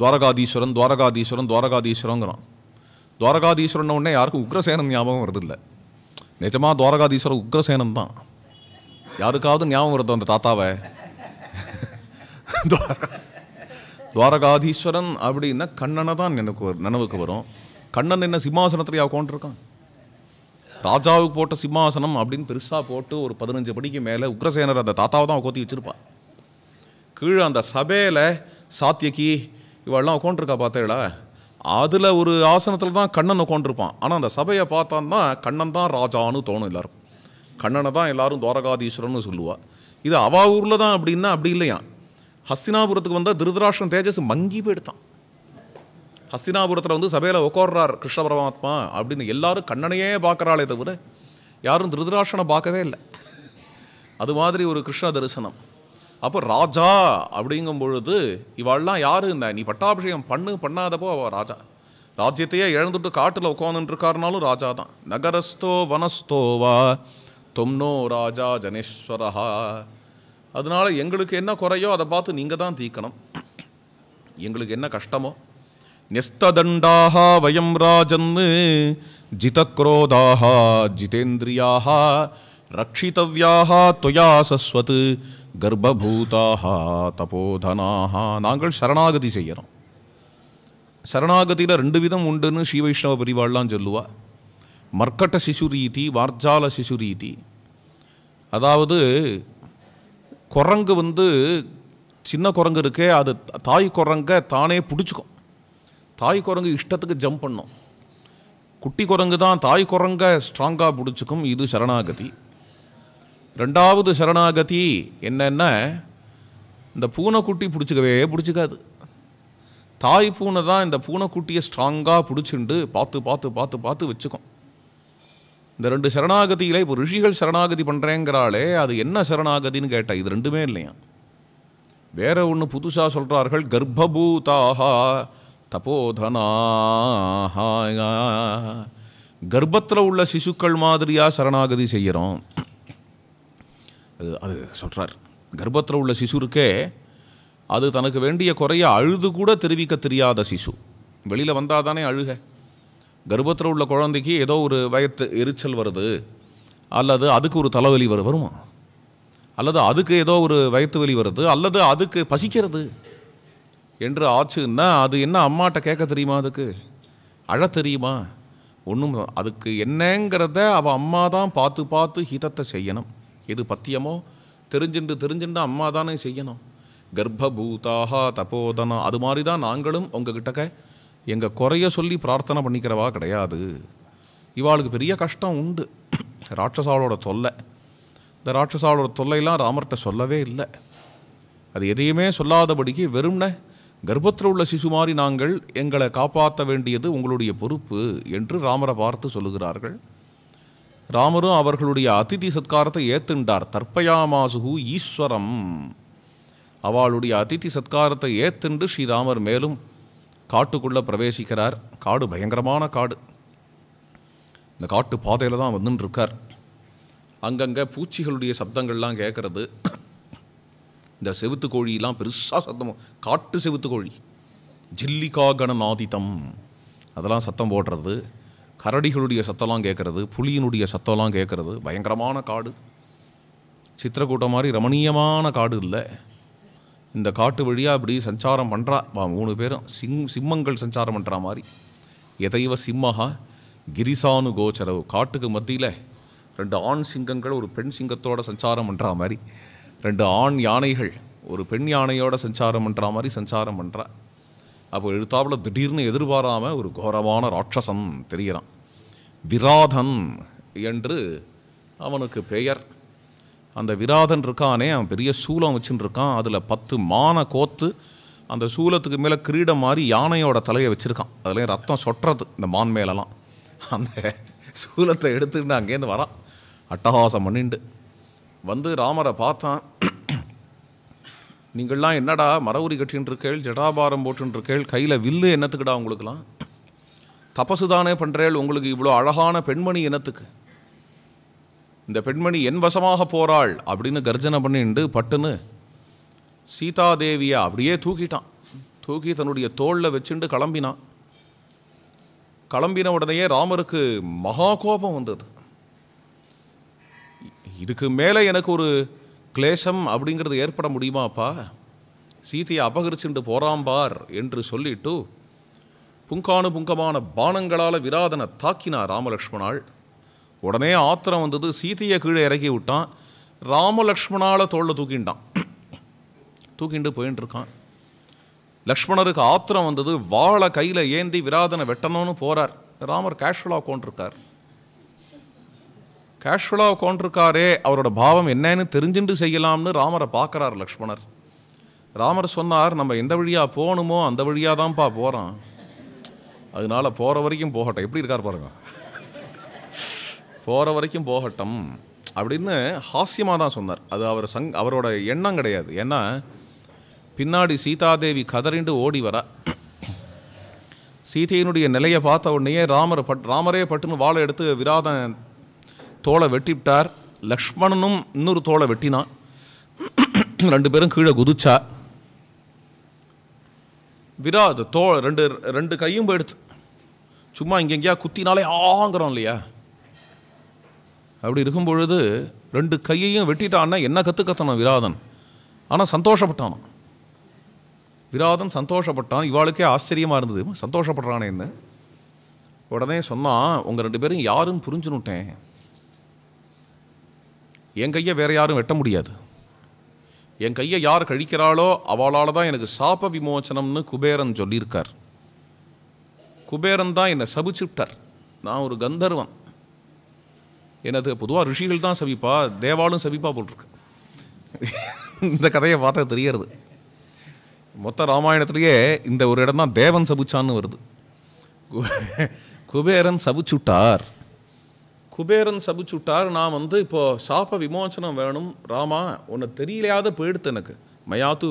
துவாரகாதீஸ்வரன் துவாரகாதீஸ்வரன் துவாரகாதீஸ்வரங்கிறான் துவாரகாதீஸ்வரன் உடனே யாருக்கும் உக்ரசேனம் ஞாபகம் வருதில்லை நிஜமாக துவாரகாதீஸ்வரன் உக்ரசேனம் தான் யாருக்காவது ஞாபகம் வருது அந்த தாத்தாவை துவாரகாதீஸ்வரன் அப்படின்னா கண்ணனை தான் எனக்கு நினைவுக்கு வரும் கண்ணன் என்ன சிம்மாசனத்திலையா உட்காந்துருக்கான் ராஜாவுக்கு போட்ட சிம்மாசனம் அப்படின்னு பெருசாக போட்டு ஒரு பதினஞ்சு படிக்கு மேலே உக்ரசேனர் அந்த தாத்தாவை தான் உக்கோத்தி வச்சுருப்பான் கீழே அந்த சபையில் சாத்தியக்கி இவெல்லாம் உட்காந்துருக்கா பார்த்தேடா அதில் ஒரு ஆசனத்தில் தான் கண்ணன் உட்காந்துருப்பான் ஆனால் அந்த சபையை பார்த்தான்னா கண்ணன் தான் ராஜான்னு தோணும் எல்லாருக்கும் கண்ணனை தான் எல்லாரும் துவாரகாதீஸ்வரன்னு சொல்லுவாள் இது அவா ஊரில் தான் அப்படின்னா அப்படி இல்லையா ஹஸ்தினாபுரத்துக்கு வந்தால் திருதராஷ்டிரம் தேஜஸ் மங்கி போயிடுத்தான் ஹஸ்தினாபுரத்தில் வந்து சபையில் உட்கார்றார் கிருஷ்ண பரமாத்மா அப்படின்னு எல்லாரும் கண்ணனையே பார்க்குறாளே தவிர யாரும் திருதராஷனை பார்க்கவே இல்லை அது மாதிரி ஒரு கிருஷ்ண தரிசனம் அப்போ ராஜா அப்படிங்கும் பொழுது இவாள்லாம் யார் இந்த நீ பட்டாபிஷேகம் பண்ணு பண்ணாதப்போ அவள் ராஜா ராஜ்யத்தையே இழந்துட்டு காட்டில் உட்காந்துருக்காருனாலும் ராஜா தான் நகரஸ்தோ வனஸ்தோவா தொம்னோ ராஜா ஜனேஸ்வரஹா அதனால் எங்களுக்கு என்ன குறையோ அதை பார்த்து நீங்கள் தான் தீக்கணும் எங்களுக்கு என்ன கஷ்டமோ நெஸ்ததண்டாக வயம் ராஜன்னு ஜிதக்ரோதாக ஜிதேந்திரியாக ரட்சித்தவியாக துயா சஸ்வத் கர்ப்பபூதாக தபோதனாக நாங்கள் சரணாகதி செய்கிறோம் சரணாகதியில் ரெண்டு விதம் உண்டுன்னு ஸ்ரீ வைஷ்ணவ பிரிவாள்லாம் சொல்லுவா மர்க்கட்ட சிசுரீதி வார்ஜால சிசுரீதி அதாவது குரங்கு வந்து சின்ன குரங்கு இருக்கே அது தாய் குரங்கை தானே பிடிச்சிக்கும் தாய் குரங்கு இஷ்டத்துக்கு ஜம்ப் பண்ணும் குட்டி குரங்கு தான் தாய் குரங்கை ஸ்ட்ராங்காக பிடிச்சிக்கும் இது சரணாகதி ரெண்டாவது சரணாகதி என்னென்ன இந்த பூனைக்குட்டி பிடிச்சிக்கவே பிடிச்சிக்காது தாய் பூனை தான் இந்த பூனைக்குட்டியை ஸ்ட்ராங்காக பிடிச்சிண்டு பார்த்து பார்த்து பார்த்து பார்த்து வச்சுக்கும் இந்த ரெண்டு சரணாகதியில் இப்போ ரிஷிகள் சரணாகதி பண்ணுறேங்கிறாளே அது என்ன சரணாகதின்னு கேட்டால் இது ரெண்டுமே இல்லையா வேற ஒன்று புதுசாக சொல்கிறார்கள் கர்ப்பபூதாகா தபோதனாகா கர்ப்பத்தில் உள்ள சிசுக்கள் மாதிரியாக சரணாகதி செய்கிறோம் அது அது சொல்கிறார் கர்ப்பத்தில் உள்ள சிசு இருக்கே அது தனக்கு வேண்டிய குறைய அழுது கூட தெரிவிக்க தெரியாத சிசு வெளியில் வந்தால் தானே அழுகை கர்ப்பத்தில் உள்ள குழந்தைக்கு ஏதோ ஒரு வயத்து எரிச்சல் வருது அல்லது அதுக்கு ஒரு தலைவலி வரு வருமா அல்லது அதுக்கு ஏதோ ஒரு வயத்து வலி வருது அல்லது அதுக்கு பசிக்கிறது என்று ஆச்சுன்னா அது என்ன அம்மாட்ட கேட்க தெரியுமா அதுக்கு அழ தெரியுமா ஒன்றும் அதுக்கு என்னங்கிறத அவள் அம்மா தான் பார்த்து பார்த்து ஹிதத்தை செய்யணும் எது பத்தியமோ தெரிஞ்சுண்டு தெரிஞ்சுண்டு அம்மா தானே செய்யணும் கர்ப்பபூதாக தபோதனா அது மாதிரி தான் நாங்களும் உங்கள் கிட்டக்க எங்கள் குறைய சொல்லி பிரார்த்தனை பண்ணிக்கிறவா கிடையாது இவாளுக்கு பெரிய கஷ்டம் உண்டு ராட்சசாவளோட தொல்லை இந்த ராட்சசாவளோட தொல்லையெல்லாம் ராமர்கிட்ட சொல்லவே இல்லை அது எதையுமே சொல்லாதபடிக்கு வெறும்ன கர்ப்பத்தில் உள்ள சிசு மாதிரி நாங்கள் எங்களை காப்பாற்ற வேண்டியது உங்களுடைய பொறுப்பு என்று ராமரை பார்த்து சொல்லுகிறார்கள் ராமரும் அவர்களுடைய அதிதி சத்காரத்தை ஏத்துண்டார் தற்பயாமாசுகு ஈஸ்வரம் அவளுடைய அதிதி சத்காரத்தை ஏத்துண்டு ஸ்ரீராமர் மேலும் காட்டுக்குள்ளே பிரவேசிக்கிறார் காடு பயங்கரமான காடு இந்த காட்டு பாதையில் தான் வந்துன்னு இருக்கார் அங்கங்கே பூச்சிகளுடைய சப்தங்கள்லாம் கேட்குறது இந்த செவுத்து கோழிலாம் பெருசாக சத்தம் காட்டு செவுத்து கோழி ஜில்லிகாகணநாதித்தம் அதெல்லாம் சத்தம் போடுறது கரடிகளுடைய சத்தம்லாம் கேட்குறது புலியினுடைய சத்தம்லாம் கேட்குறது பயங்கரமான காடு சித்திரக்கூட்டம் மாதிரி ரமணீயமான காடு இல்லை இந்த காட்டு வழியாக இப்படி சஞ்சாரம் பண்ணுறா மூணு பேரும் சிங் சிம்மங்கள் சஞ்சாரம் பண்ணுற மாதிரி எதைவ சிம்மஹா கிரிசானு கோச்சரவு காட்டுக்கு மத்தியில் ரெண்டு ஆண் சிங்கங்கள் ஒரு பெண் சிங்கத்தோட சஞ்சாரம் பண்ணுற மாதிரி ரெண்டு ஆண் யானைகள் ஒரு பெண் யானையோட சஞ்சாரம் பண்ணுற மாதிரி சஞ்சாரம் பண்ணுற அப்போ எழுத்தாப்பில் திடீர்னு எதிர்பாராமல் ஒரு கோரமான ராட்சசன் தெரிகிறான் விராதன் என்று அவனுக்கு பெயர் அந்த விராதன் இருக்கானே அவன் பெரிய சூலம் வச்சுன்னு இருக்கான் அதில் பத்து மானை கோத்து அந்த சூலத்துக்கு மேலே கிரீடம் மாதிரி யானையோட தலையை வச்சுருக்கான் அதுலேயும் ரத்தம் சொட்டுறது இந்த மான் மேலெலாம் அந்த சூலத்தை எடுத்துட்டு அங்கேருந்து வரான் அட்டகாசம் பண்ணிண்டு வந்து ராமரை பார்த்தான் நீங்கள்லாம் என்னடா மரவுரி கட்டின்னு இருக்கேள் ஜடாபாரம் போட்டுன்னு இருக்கேள் கையில் வில்லு என்னத்துக்குடா உங்களுக்குலாம் தபசு தானே பண்ணுறேள் உங்களுக்கு இவ்வளோ அழகான பெண்மணி என்னத்துக்கு இந்த பெண்மணி என் வசமாக போகிறாள் அப்படின்னு கர்ஜனை பண்ணிட்டு பட்டுன்னு சீதாதேவியை அப்படியே தூக்கிட்டான் தூக்கி தன்னுடைய தோளில் வச்சுட்டு கிளம்பினான் கிளம்பின உடனேயே ராமருக்கு மகா கோபம் வந்தது இதுக்கு மேலே எனக்கு ஒரு கிளேசம் அப்படிங்கிறது ஏற்பட முடியுமாப்பா சீதையை அபகரிச்சுண்டு போறாம்பார் என்று சொல்லிட்டு புங்கானு புங்கமான பானங்களால் விராதனை தாக்கினார் ராமலக்ஷ்மணாள் உடனே ஆத்திரம் வந்தது சீதையை கீழே இறக்கி விட்டான் ராமலக்ஷ்மணால் தோளில் தூக்கிண்டான் தூக்கிண்டு போயின்னு இருக்கான் லக்ஷ்மணருக்கு ஆத்திரம் வந்தது வாழை கையில் ஏந்தி விராதனை வெட்டணும்னு போகிறார் ராமர் கேஷுவலாக உட்காண்டிருக்கார் கேஷுவலாக உட்காண்டிருக்காரே அவரோட பாவம் என்னன்னு தெரிஞ்சுட்டு செய்யலாம்னு ராமரை பார்க்குறார் லக்ஷ்மணர் ராமர் சொன்னார் நம்ம எந்த வழியாக போகணுமோ அந்த வழியாக தான்ப்பா போகிறோம் அதனால் போகிற வரைக்கும் போகட்டும் எப்படி இருக்கார் பாருங்கள் போகிற வரைக்கும் போகட்டும் அப்படின்னு ஹாஸ்யமாக தான் சொன்னார் அது அவர் சங் அவரோட எண்ணம் கிடையாது ஏன்னா பின்னாடி சீதாதேவி கதறிண்டு ஓடி வர சீதையினுடைய நிலையை பார்த்த உடனேயே ராமர் பட் ராமரே பட்டுன்னு வாழை எடுத்து விராதன் தோலை வெட்டிவிட்டார் லக்ஷ்மணனும் இன்னொரு தோலை வெட்டினான் ரெண்டு பேரும் கீழே குதிச்சா விராத் தோல் ரெண்டு ரெண்டு கையும் போயிடுத்து சும்மா இங்கெங்கேயா குத்தினாலே ஆங்கிறோம் இல்லையா அப்படி இருக்கும் பொழுது ரெண்டு கையையும் வெட்டிட்டான்னா என்ன கற்றுக்கத்தணும் விராதன் ஆனால் சந்தோஷப்பட்டான் விராதன் சந்தோஷப்பட்டான் இவாளுக்கே ஆச்சரியமாக இருந்தது சந்தோஷப்படுறானே என்ன உடனே சொன்னான் உங்கள் ரெண்டு பேரும் யாரும் புரிஞ்சுனுட்டேன் என் கையை வேறு யாரும் வெட்ட முடியாது என் கையை யார் கழிக்கிறாளோ அவளால் தான் எனக்கு சாப விமோச்சனம்னு குபேரன் சொல்லியிருக்கார் குபேரன் தான் என்னை சபிச்சுட்டார் நான் ஒரு கந்தர்வன் எனது பொதுவாக ரிஷிகள் தான் சவிப்பா தேவாலும் சவிப்பா போட்டிருக்கு இந்த கதையை பார்த்தா தெரியறது மொத்த ராமாயணத்துலேயே இந்த ஒரு இடம் தான் தேவன் சபிச்சான்னு வருது குபேரன் சபிச்சுட்டார் குபேரன் சபிச்சுட்டார் நான் வந்து இப்போது சாப விமோச்சனம் வேணும் ராமா உன்னை தெரியலையாத போயிடுத்து எனக்கு மயாத்து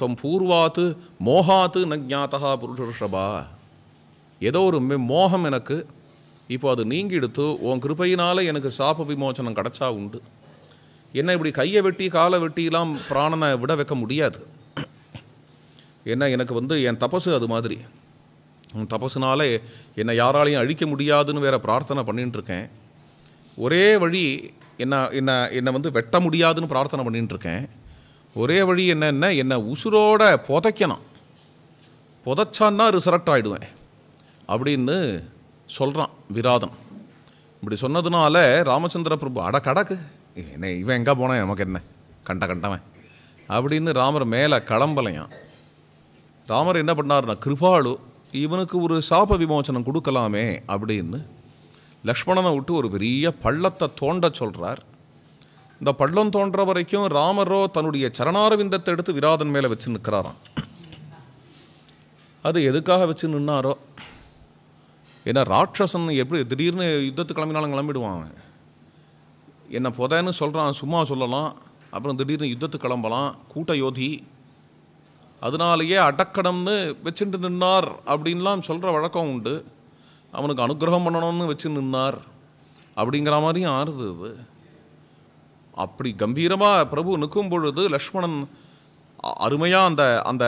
தொம் பூர்வாத்து மோகாத்து நஜாத்தகா புருஷபா ஏதோ ஒரு மோகம் எனக்கு இப்போ அது நீங்கிடுத்து உன் கிருப்பையினால் எனக்கு சாப விமோச்சனம் கிடச்சா உண்டு என்ன இப்படி கையை வெட்டி காலை வெட்டிலாம் பிராணனை விட வைக்க முடியாது என்ன எனக்கு வந்து என் தபசு அது மாதிரி உன் தபசுனாலே என்னை யாராலையும் அழிக்க முடியாதுன்னு வேற பிரார்த்தனை பண்ணிட்டுருக்கேன் ஒரே வழி என்ன என்ன என்னை வந்து வெட்ட முடியாதுன்னு பிரார்த்தனை பண்ணிட்டுருக்கேன் ஒரே வழி என்னென்ன என்னை உசுரோட புதைக்கணும் புதைச்சான்னா ரிசரெக்ட் ஆகிடுவேன் அப்படின்னு சொல்கிறான் விராதம் இப்படி சொன்னதுனால ராமச்சந்திர பிரபு அட கடக்கு என்ன இவன் எங்கே போனான் நமக்கு என்ன கண்ட கண்டவன் அப்படின்னு ராமர் மேலே கிளம்பலையாம் ராமர் என்ன பண்ணார்னா கிருபாலு இவனுக்கு ஒரு சாப விமோச்சனம் கொடுக்கலாமே அப்படின்னு லக்ஷ்மணனை விட்டு ஒரு பெரிய பள்ளத்தை தோண்ட சொல்கிறார் இந்த பள்ளம் தோன்ற வரைக்கும் ராமரோ தன்னுடைய சரணாரவிந்தத்தை எடுத்து விராதன் மேலே வச்சு நிற்கிறாராம் அது எதுக்காக வச்சு நின்னாரோ ஏன்னா ராட்சசன் எப்படி திடீர்னு யுத்தத்து கிளம்பினாலும் கிளம்பிடுவான் அவன் என்னை புதைன்னு சொல்கிறான் சும்மா சொல்லலாம் அப்புறம் திடீர்னு யுத்தத்து கிளம்பலாம் கூட்ட யோதி அதனாலேயே அடக்கடம்னு வச்சுட்டு நின்னார் அப்படின்லாம் சொல்கிற வழக்கம் உண்டு அவனுக்கு அனுகிரகம் பண்ணணும்னு வச்சு நின்னார் அப்படிங்கிற மாதிரியும் ஆறுது அது அப்படி கம்பீரமாக பிரபு நிற்கும் பொழுது லக்ஷ்மணன் அருமையாக அந்த அந்த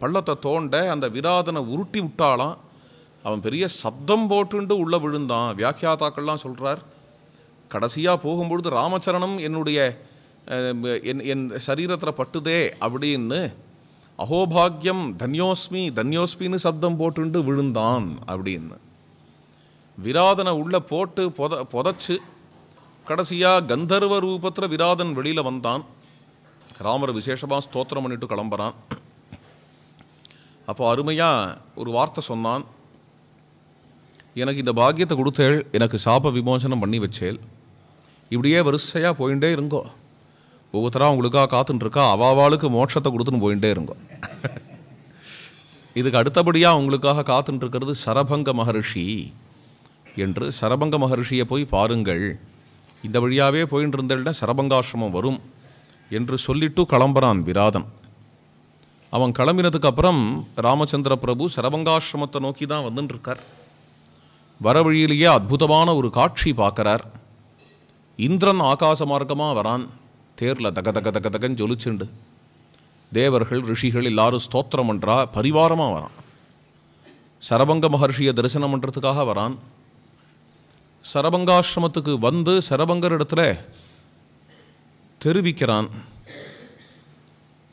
பள்ளத்தை தோண்ட அந்த விராதனை உருட்டி விட்டாலாம் அவன் பெரிய சப்தம் போட்டுண்டு உள்ளே விழுந்தான் வியாக்கியாத்தாக்கள்லாம் சொல்கிறார் கடைசியாக போகும்பொழுது ராமச்சரணம் என்னுடைய என் என் சரீரத்தில் பட்டுதே அப்படின்னு அகோபாகியம் தன்யோஸ்மி தன்யோஸ்மின்னு சப்தம் போட்டுண்டு விழுந்தான் அப்படின்னு விராதனை உள்ளே போட்டு பொத புதச்சு கடைசியாக கந்தர்வ ரூபத்தில் விராதன் வெளியில் வந்தான் ராமர் விசேஷமாக ஸ்தோத்திரம் பண்ணிட்டு கிளம்புறான் அப்போ அருமையாக ஒரு வார்த்தை சொன்னான் எனக்கு இந்த பாக்கியத்தை கொடுத்தேள் எனக்கு சாப விமோசனம் பண்ணி வச்சேள் இப்படியே வரிசையாக போயிட்டே இருங்கோ ஒவ்வொருத்தராக உங்களுக்காக காத்துட்டுருக்கா அவாவாளுக்கு மோட்சத்தை கொடுத்துன்னு போயிட்டே இருங்கோ இதுக்கு அடுத்தபடியாக உங்களுக்காக காத்துட்டுருக்கிறது சரபங்க மகர்ஷி என்று சரபங்க மகர்ஷியை போய் பாருங்கள் இந்த வழியாகவே போயின்னு இருந்தேன்னா சரபங்காசிரமம் வரும் என்று சொல்லிட்டு கிளம்புறான் விராதன் அவன் கிளம்பினதுக்கப்புறம் ராமச்சந்திர பிரபு சரபங்காசிரமத்தை நோக்கி தான் வந்துட்டுருக்கார் வரவழியிலேயே அற்புதமான ஒரு காட்சி பார்க்குறார் இந்திரன் ஆகாச மார்க்கமாக வரான் தேரில் தக தக தக தகன் ஜொலிச்சுண்டு தேவர்கள் ரிஷிகள் எல்லாரும் ஸ்தோத்திரம் பண்ணுறா பரிவாரமாக வரான் சரபங்க மகர்ஷியை தரிசனம் பண்ணுறதுக்காக வரான் சரபங்காசிரமத்துக்கு வந்து சரபங்கர் இடத்துல தெரிவிக்கிறான்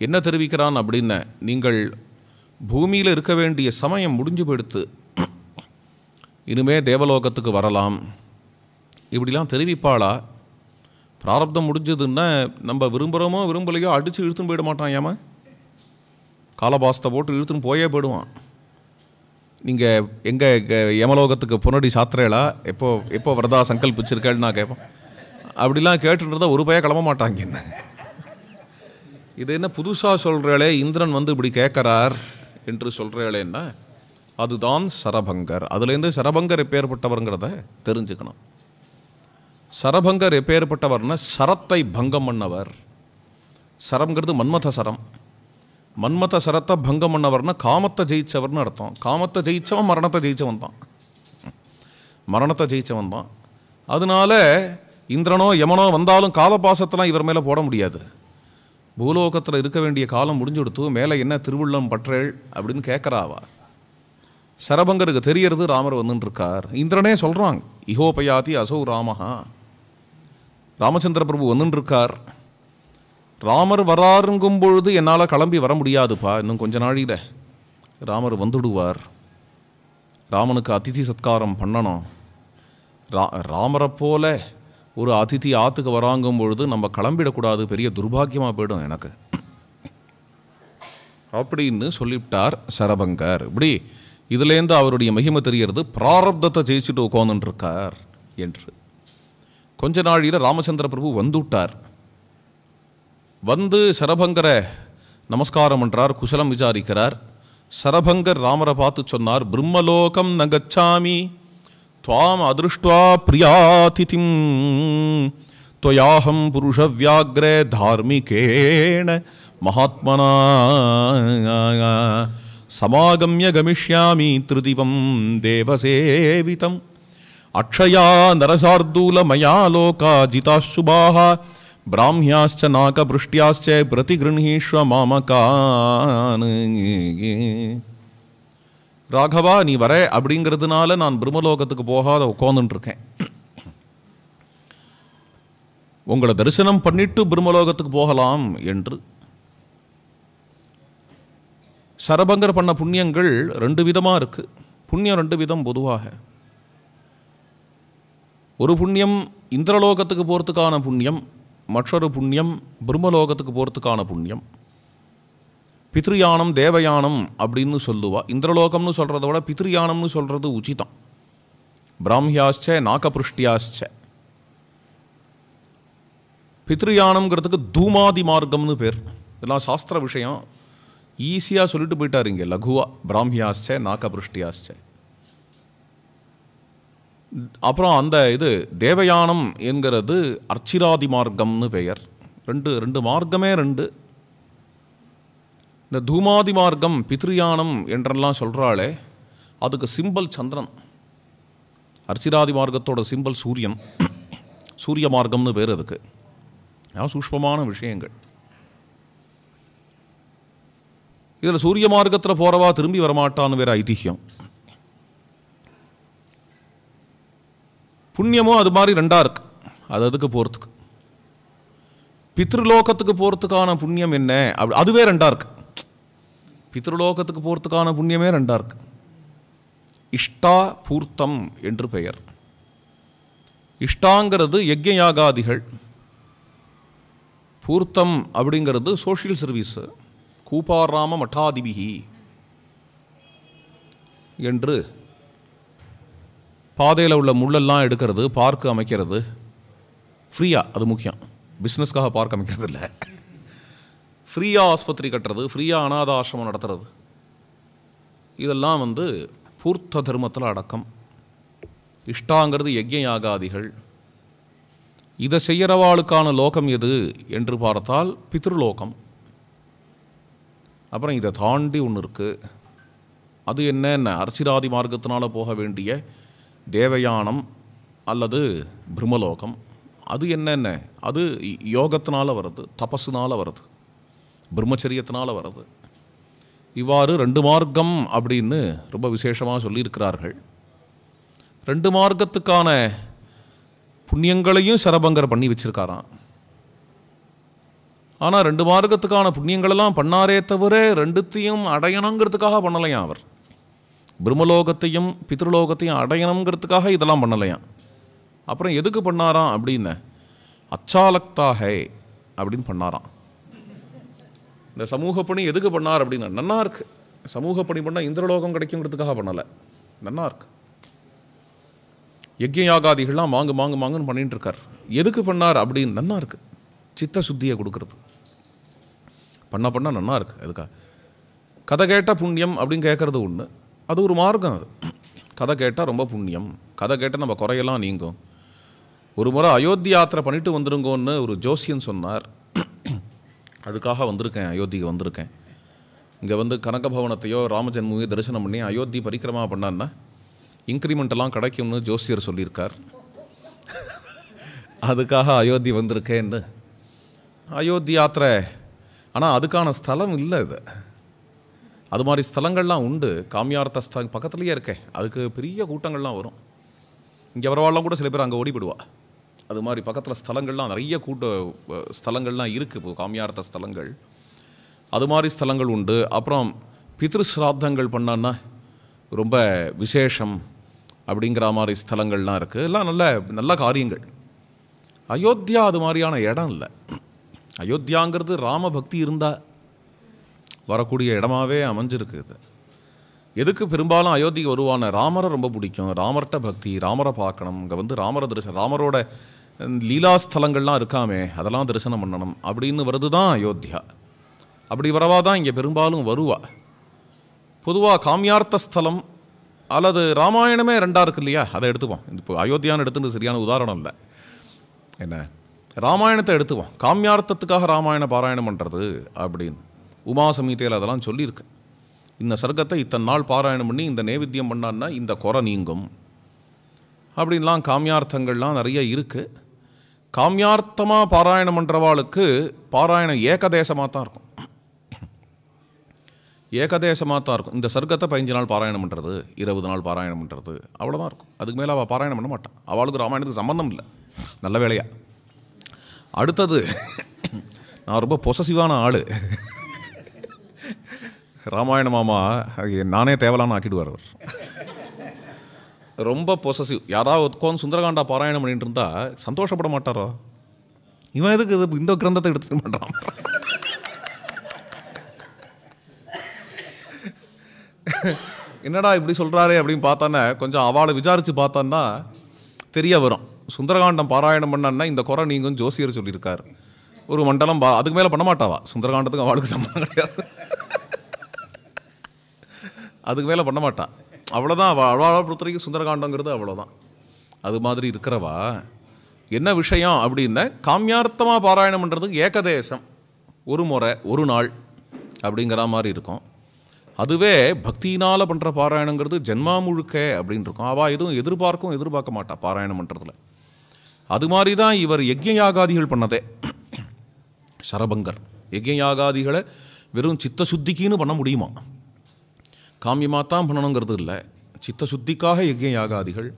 என்ன தெரிவிக்கிறான் அப்படின்ன நீங்கள் பூமியில் இருக்க வேண்டிய சமயம் முடிஞ்சு போயிடுத்து இனிமே தேவலோகத்துக்கு வரலாம் இப்படிலாம் தெரிவிப்பாளா பிராரப்தம் முடிஞ்சதுன்னா நம்ம விரும்புகிறோமோ விரும்பலையோ அடித்து இழுத்துன்னு போயிட மாட்டான் ஏமா காலபாசத்தை போட்டு இழுத்துன்னு போயே போயிடுவான் நீங்கள் எங்கே யமலோகத்துக்கு புனடி சாத்திரையலா எப்போ எப்போ வரதா சங்கல்பிச்சிருக்கேன்னு நான் கேட்பேன் அப்படிலாம் கேட்டுன்றதை ஒரு பையன் கிளம்ப மாட்டாங்க என்ன இது என்ன புதுசாக சொல்கிறேளே இந்திரன் வந்து இப்படி கேட்குறார் என்று சொல்கிறாளேன்னா அதுதான் சரபங்கர் அதுலேருந்து சரபங்கர் எப்பேற்பட்டவருங்கிறத தெரிஞ்சுக்கணும் சரபங்கர் எப்பேற்பட்டவர்னா சரத்தை பங்கம் பண்ணவர் சரம்ங்கிறது மன்மத சரம் மன்மத சரத்தை பங்கம் பண்ணவர்னா காமத்தை ஜெயிச்சவர்னு அர்த்தம் காமத்தை ஜெயிச்சவன் மரணத்தை ஜெயிச்சவன் தான் மரணத்தை ஜெயிச்சவன் தான் அதனால இந்திரனோ யமனோ வந்தாலும் காலபாசத்தெல்லாம் இவர் மேலே போட முடியாது பூலோகத்தில் இருக்க வேண்டிய காலம் முடிஞ்சு கொடுத்து மேலே என்ன திருவுள்ளம் பற்றேள் அப்படின்னு கேட்குறாவா சரபங்கருக்கு தெரியறது ராமர் வந்துட்டுருக்கார் இந்திரனே சொல்கிறாங்க இஹோபயாதி அசௌ ராமஹா ராமச்சந்திர பிரபு வந்துட்டுருக்கார் ராமர் வராருங்கும் பொழுது என்னால் கிளம்பி வர முடியாதுப்பா இன்னும் கொஞ்ச நாழியில் ராமர் வந்துடுவார் ராமனுக்கு அதிதி சத்காரம் பண்ணணும் ரா ராமரை போல ஒரு அதிதி ஆற்றுக்கு வராங்கும் பொழுது நம்ம கிளம்பிடக்கூடாது பெரிய துர்பாக்கியமாக போயிடும் எனக்கு அப்படின்னு சொல்லிவிட்டார் சரபங்கர் இப்படி இதுலேருந்து அவருடைய மகிமை தெரிகிறது பிராரப்தத்தை ஜெயிச்சுட்டு உட்காந்துருக்கார் என்று கொஞ்ச நாளில் ராமச்சந்திர பிரபு வந்துவிட்டார் வந்து சரபங்கரை நமஸ்காரம் என்றார் குசலம் விசாரிக்கிறார் சரபங்கர் ராமரை பார்த்து சொன்னார் பிரம்மலோகம் நகச்சாமி துவாம் அதிருஷ்டுவா பிரியாதிதிம் துவயாஹம் புருஷ வியாக்ரே தார்மிகேண மகாத்மனா சமாகமிய கமிஷ்யாமி திருதிவம் தேவசேவிதம் அக்ஷயா நரசார்தூலமயா லோகா ஜிதாசுபாக பிராமியாச்ச நாகபிருஷ்டியாச்ச பிரதி கிருணீஸ்வ ராகவா நீ வர அப்படிங்கிறதுனால நான் பிரம்மலோகத்துக்கு போகாத உட்காந்துட்டுருக்கேன் உங்களை தரிசனம் பண்ணிட்டு பிரம்மலோகத்துக்கு போகலாம் என்று சரபங்கர் பண்ண புண்ணியங்கள் ரெண்டு விதமாக இருக்குது புண்ணியம் ரெண்டு விதம் பொதுவாக ஒரு புண்ணியம் இந்திரலோகத்துக்கு போகிறதுக்கான புண்ணியம் மற்றொரு புண்ணியம் பிரம்மலோகத்துக்கு போகிறதுக்கான புண்ணியம் பித்ருயானம் தேவயானம் அப்படின்னு சொல்லுவா இந்திரலோகம்னு சொல்கிறத விட பித்ருயானம்னு சொல்கிறது உச்சிதம் பிராமியாஸ்ச நாகபிருஷ்டியாஸ்ச பித்ருயானம்ங்கிறதுக்கு தூமாதி மார்க்கம்னு பேர் இதெல்லாம் சாஸ்திர விஷயம் ஈஸியாக சொல்லிட்டு போயிட்டார் இங்கே லகுவா பிராமியாஸ்ச்ச நாக்கபுருஷ்டியாஸ்ச்ச அப்புறம் அந்த இது தேவயானம் என்கிறது அர்ச்சிராதி மார்க்கம்னு பெயர் ரெண்டு ரெண்டு மார்க்கமே ரெண்டு இந்த தூமாதி மார்க்கம் பித்ருயானம் என்றெல்லாம் சொல்கிறாளே அதுக்கு சிம்பல் சந்திரன் அர்ச்சிராதி மார்க்கத்தோட சிம்பல் சூரியன் சூரிய மார்க்கம்னு பேர் அதுக்கு சூஷ்மமான விஷயங்கள் இதில் சூரிய மார்க்கத்தில் போகிறவா திரும்பி வரமாட்டான்னு வேறு ஐதிஹியம் புண்ணியமும் அது மாதிரி ரெண்டாக இருக்கு அது அதுக்கு போகிறதுக்கு பித்ருலோகத்துக்கு போகிறதுக்கான புண்ணியம் என்ன அப்படி அதுவே ரெண்டாக இருக்கு பித்ருலோகத்துக்கு போகிறதுக்கான புண்ணியமே ரெண்டாக இருக்கு இஷ்டா பூர்த்தம் என்று பெயர் இஷ்டாங்கிறது யஜ்யாகாதிகள் பூர்த்தம் அப்படிங்கிறது சோஷியல் சர்வீஸு கூபாராம மட்டாதிபிகி என்று பாதையில் உள்ள முள்ளெல்லாம் எடுக்கிறது பார்க்கு அமைக்கிறது ஃப்ரீயாக அது முக்கியம் பிஸ்னஸ்க்காக பார்க் அமைக்கிறது இல்லை ஃப்ரீயாக ஆஸ்பத்திரி கட்டுறது ஃப்ரீயாக அனாத ஆசிரமம் நடத்துறது இதெல்லாம் வந்து பூர்த்த தர்மத்தில் அடக்கம் இஷ்டாங்கிறது யஜ்ய யாகாதிகள் இதை செய்கிறவாளுக்கான லோகம் எது என்று பார்த்தால் பித்ருலோகம் அப்புறம் இதை தாண்டி ஒன்று இருக்குது அது என்னென்ன அரசிராதி மார்க்கத்தினால் போக வேண்டிய தேவயானம் அல்லது பிரம்மலோகம் அது என்னென்ன அது யோகத்தினால் வருது தபஸுனால் வருது பிரம்மச்சரியத்தினால் வருது இவ்வாறு ரெண்டு மார்க்கம் அப்படின்னு ரொம்ப விசேஷமாக சொல்லியிருக்கிறார்கள் ரெண்டு மார்க்கத்துக்கான புண்ணியங்களையும் சரபங்கர் பண்ணி வச்சுருக்காரான் ஆனால் ரெண்டு மார்க்கத்துக்கான புண்ணியங்களெல்லாம் பண்ணாரே தவிர ரெண்டுத்தையும் அடையணுங்கிறதுக்காக பண்ணலையாம் அவர் பிரம்மலோகத்தையும் பித்ருலோகத்தையும் அடையணுங்கிறதுக்காக இதெல்லாம் பண்ணலையாம் அப்புறம் எதுக்கு பண்ணாராம் அப்படின்னு அச்சாலக்தாகே அப்படின்னு பண்ணாராம் இந்த சமூக பணி எதுக்கு பண்ணார் அப்படின்னா நல்லா இருக்கு சமூக பணி பண்ணால் இந்திரலோகம் கிடைக்குங்கிறதுக்காக பண்ணலை நன்னா இருக்கு யஜ்யாகாதிகள்லாம் வாங்கு வாங்கு வாங்குன்னு பண்ணிட்டு இருக்கார் எதுக்கு பண்ணார் அப்படின்னு நல்லா இருக்கு சித்த சுத்தியை கொடுக்கறது பண்ண பண்ண நல்லா இருக்குது அதுக்காக கதை கேட்டால் புண்ணியம் அப்படின்னு கேட்குறது ஒன்று அது ஒரு மார்க்கம் அது கதை கேட்டால் ரொம்ப புண்ணியம் கதை கேட்டால் நம்ம குறையெல்லாம் நீங்கும் ஒரு முறை அயோத்தி யாத்திரை பண்ணிட்டு வந்துருங்கோன்னு ஒரு ஜோசியன் சொன்னார் அதுக்காக வந்திருக்கேன் அயோத்திக்கு வந்திருக்கேன் இங்கே வந்து கனக பவனத்தையோ ராமஜன்மூவியோ தரிசனம் பண்ணி அயோத்தி பரிக்கிரமா பண்ணான்னா இன்க்ரிமெண்ட்டெல்லாம் கிடைக்கும்னு ஜோசியர் சொல்லியிருக்கார் அதுக்காக அயோத்தி வந்திருக்கேன்னு அயோத்தி யாத்திரை ஆனால் அதுக்கான ஸ்தலம் இல்லை இது அது மாதிரி ஸ்தலங்கள்லாம் உண்டு காமியார்த்த ஸ்த பக்கத்துலேயே இருக்கேன் அதுக்கு பெரிய கூட்டங்கள்லாம் வரும் இங்கே வரவாலாம் கூட சில பேர் அங்கே ஓடிவிடுவா அது மாதிரி பக்கத்தில் ஸ்தலங்கள்லாம் நிறைய கூட்ட ஸ்தலங்கள்லாம் இருக்குது இப்போ காமியார்த்த ஸ்தலங்கள் அது மாதிரி ஸ்தலங்கள் உண்டு அப்புறம் பித்ரு பண்ணான்னா ரொம்ப விசேஷம் அப்படிங்கிற மாதிரி ஸ்தலங்கள்லாம் இருக்குது எல்லாம் நல்ல நல்ல காரியங்கள் அயோத்தியா அது மாதிரியான இடம் இல்லை அயோத்தியாங்கிறது ராம பக்தி இருந்தால் வரக்கூடிய இடமாவே அமைஞ்சிருக்கு இது எதுக்கு பெரும்பாலும் அயோத்திக்கு வருவான ராமரை ரொம்ப பிடிக்கும் ராமர்கிட்ட பக்தி ராமரை பார்க்கணும் இங்கே வந்து ராமரை தரிசனம் ராமரோட லீலாஸ்தலங்கள்லாம் இருக்காமே அதெல்லாம் தரிசனம் பண்ணணும் அப்படின்னு வருது தான் அயோத்தியா அப்படி வரவா தான் இங்கே பெரும்பாலும் வருவா பொதுவாக காமியார்த்த ஸ்தலம் அல்லது ராமாயணமே ரெண்டாக இருக்கு இல்லையா அதை எடுத்துப்போம் இப்போ அயோத்தியான்னு எடுத்துன்னு சரியான உதாரணம் இல்லை என்ன ராமாயணத்தை எடுத்துவோம் காமியார்த்தத்துக்காக ராமாயண பாராயணம் பண்ணுறது அப்படின்னு உமா சமீதையில் அதெல்லாம் சொல்லியிருக்கு இந்த சர்க்கத்தை இத்தனை நாள் பாராயணம் பண்ணி இந்த நேவித்தியம் பண்ணான்னா இந்த குறை நீங்கும் அப்படின்லாம் காமியார்த்தங்கள்லாம் நிறைய இருக்குது காமியார்த்தமாக பாராயணம் பண்ணுறவாளுக்கு பாராயணம் ஏகதேசமாக தான் இருக்கும் ஏகதேசமாக தான் இருக்கும் இந்த சர்க்கத்தை பதினஞ்சு நாள் பாராயணம் பண்ணுறது இருபது நாள் பாராயணம் பண்ணுறது அவ்வளோதான் இருக்கும் அதுக்கு மேலே அவள் பாராயணம் பண்ண மாட்டான் அவளுக்கு ராமாயணத்துக்கு சம்மந்தம் இல்லை நல்ல வேலையாக அடுத்தது நான் ரொம்ப பொசசிவான ஆள் ராமாயண மாமா நானே தேவலான ஆக்கிடுவார் அவர் ரொம்ப பொசசிவ் யாராவது உட்காந்து சுந்தரகாண்டா பாராயணம் பண்ணிட்டு இருந்தா சந்தோஷப்பட மாட்டாரோ இவன் எதுக்கு இது இந்த கிரந்தத்தை எடுத்துக்க மாட்டான் என்னடா இப்படி சொல்கிறாரே அப்படின்னு பார்த்தானே கொஞ்சம் அவளை விசாரித்து பார்த்தான்னா தெரிய வரும் சுந்தரகாண்டம் பாராயணம் பண்ணான்னா இந்த குறை நீங்கள் ஜோசியர் சொல்லியிருக்காரு ஒரு மண்டலம் பா அதுக்கு மேலே பண்ண மாட்டாவா சுந்தரகாண்டத்துக்கு அவளுக்கு சம்பளம் கிடையாது அதுக்கு மேலே பண்ண மாட்டான் அவ்வளோதான் அவள் அவ்வளோ பொறுத்த வரைக்கும் சுந்தரகாண்டங்கிறது அவ்வளோதான் அது மாதிரி இருக்கிறவா என்ன விஷயம் அப்படின்னா காமியார்த்தமாக பாராயணம் பண்ணுறதுக்கு ஏகதேசம் ஒரு முறை ஒரு நாள் அப்படிங்கிற மாதிரி இருக்கும் அதுவே பக்தியினால் பண்ணுற பாராயணங்கிறது ஜென்மா முழுக்க அப்படின்னு இருக்கும் அவள் எதுவும் எதிர்பார்க்கும் எதிர்பார்க்க மாட்டாள் பாராயணம் பண்ணுறதுல அது மாதிரி தான் இவர் யஜ்யாகாதிகள் பண்ணதே சரபங்கர் யஜ்யாகாதிகளை வெறும் சித்த சுத்திக்குன்னு பண்ண முடியுமா காமியமாக தான் பண்ணணுங்கிறது இல்லை சித்த சுத்திக்காக யஜ்யாகாதிகள்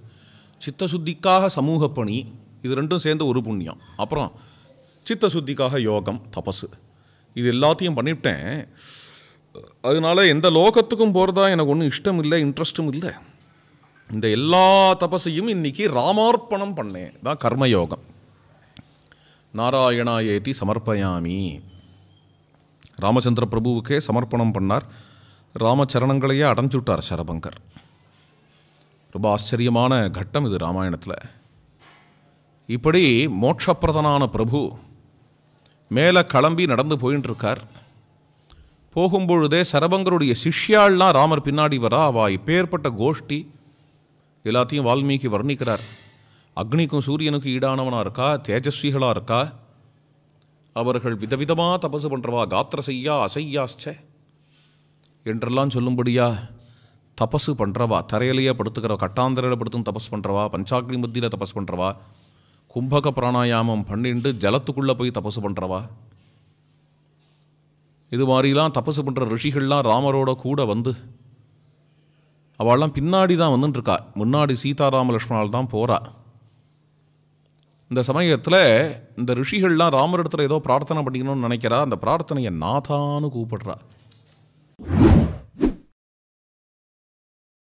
சித்த சுத்திக்காக சமூக பணி இது ரெண்டும் சேர்ந்த ஒரு புண்ணியம் அப்புறம் சித்த சுத்திக்காக யோகம் தபசு இது எல்லாத்தையும் பண்ணிவிட்டேன் அதனால் எந்த லோகத்துக்கும் போகிறதா எனக்கு ஒன்றும் இஷ்டம் இல்லை இன்ட்ரெஸ்ட்டும் இல்லை இந்த எல்லா தபசையும் இன்றைக்கி ராமார்ப்பணம் பண்ணேன் தான் கர்மயோகம் நாராயணா ஏத்தி சமர்ப்பயாமி ராமச்சந்திர பிரபுவுக்கே சமர்ப்பணம் பண்ணார் ராமச்சரணங்களையே விட்டார் சரபங்கர் ரொம்ப ஆச்சரியமான கட்டம் இது ராமாயணத்தில் இப்படி மோட்சப்பிரதனான பிரபு மேலே கிளம்பி நடந்து இருக்கார் போகும்பொழுதே சரபங்கருடைய சிஷ்யாள்லாம் ராமர் பின்னாடி வரா அவா இப்பேற்பட்ட கோஷ்டி எல்லாத்தையும் வால்மீகி வர்ணிக்கிறார் அக்னிக்கும் சூரியனுக்கும் ஈடானவனாக இருக்கா தேஜஸ்விகளாக இருக்கா அவர்கள் விதவிதமாக தபசு பண்ணுறவா காத்திர செய்யா அசையாச்சே என்றெல்லாம் சொல்லும்படியா தபசு பண்ணுறவா தரையிலேயே படுத்துக்கிற கட்டாந்தரையில் படுத்தும் தபஸ் பண்ணுறவா பஞ்சாக்னி மத்தியில் தபஸ் பண்ணுறவா கும்பக பிராணாயாமம் பண்ணிட்டு ஜலத்துக்குள்ளே போய் தபசு பண்ணுறவா இது மாதிரிலாம் தபசு பண்ணுற ரிஷிகள்லாம் ராமரோட கூட வந்து அவள்லாம் பின்னாடி தான் வந்துட்டுருக்கா முன்னாடி சீதாராம லக்ஷ்மணால் தான் போகிறா இந்த சமயத்தில் இந்த ரிஷிகள்லாம் ராமரிடத்தில் ஏதோ பிரார்த்தனை பண்ணிக்கணும்னு நினைக்கிறா அந்த பிரார்த்தனையை நாதான்னு கூப்பிடுறா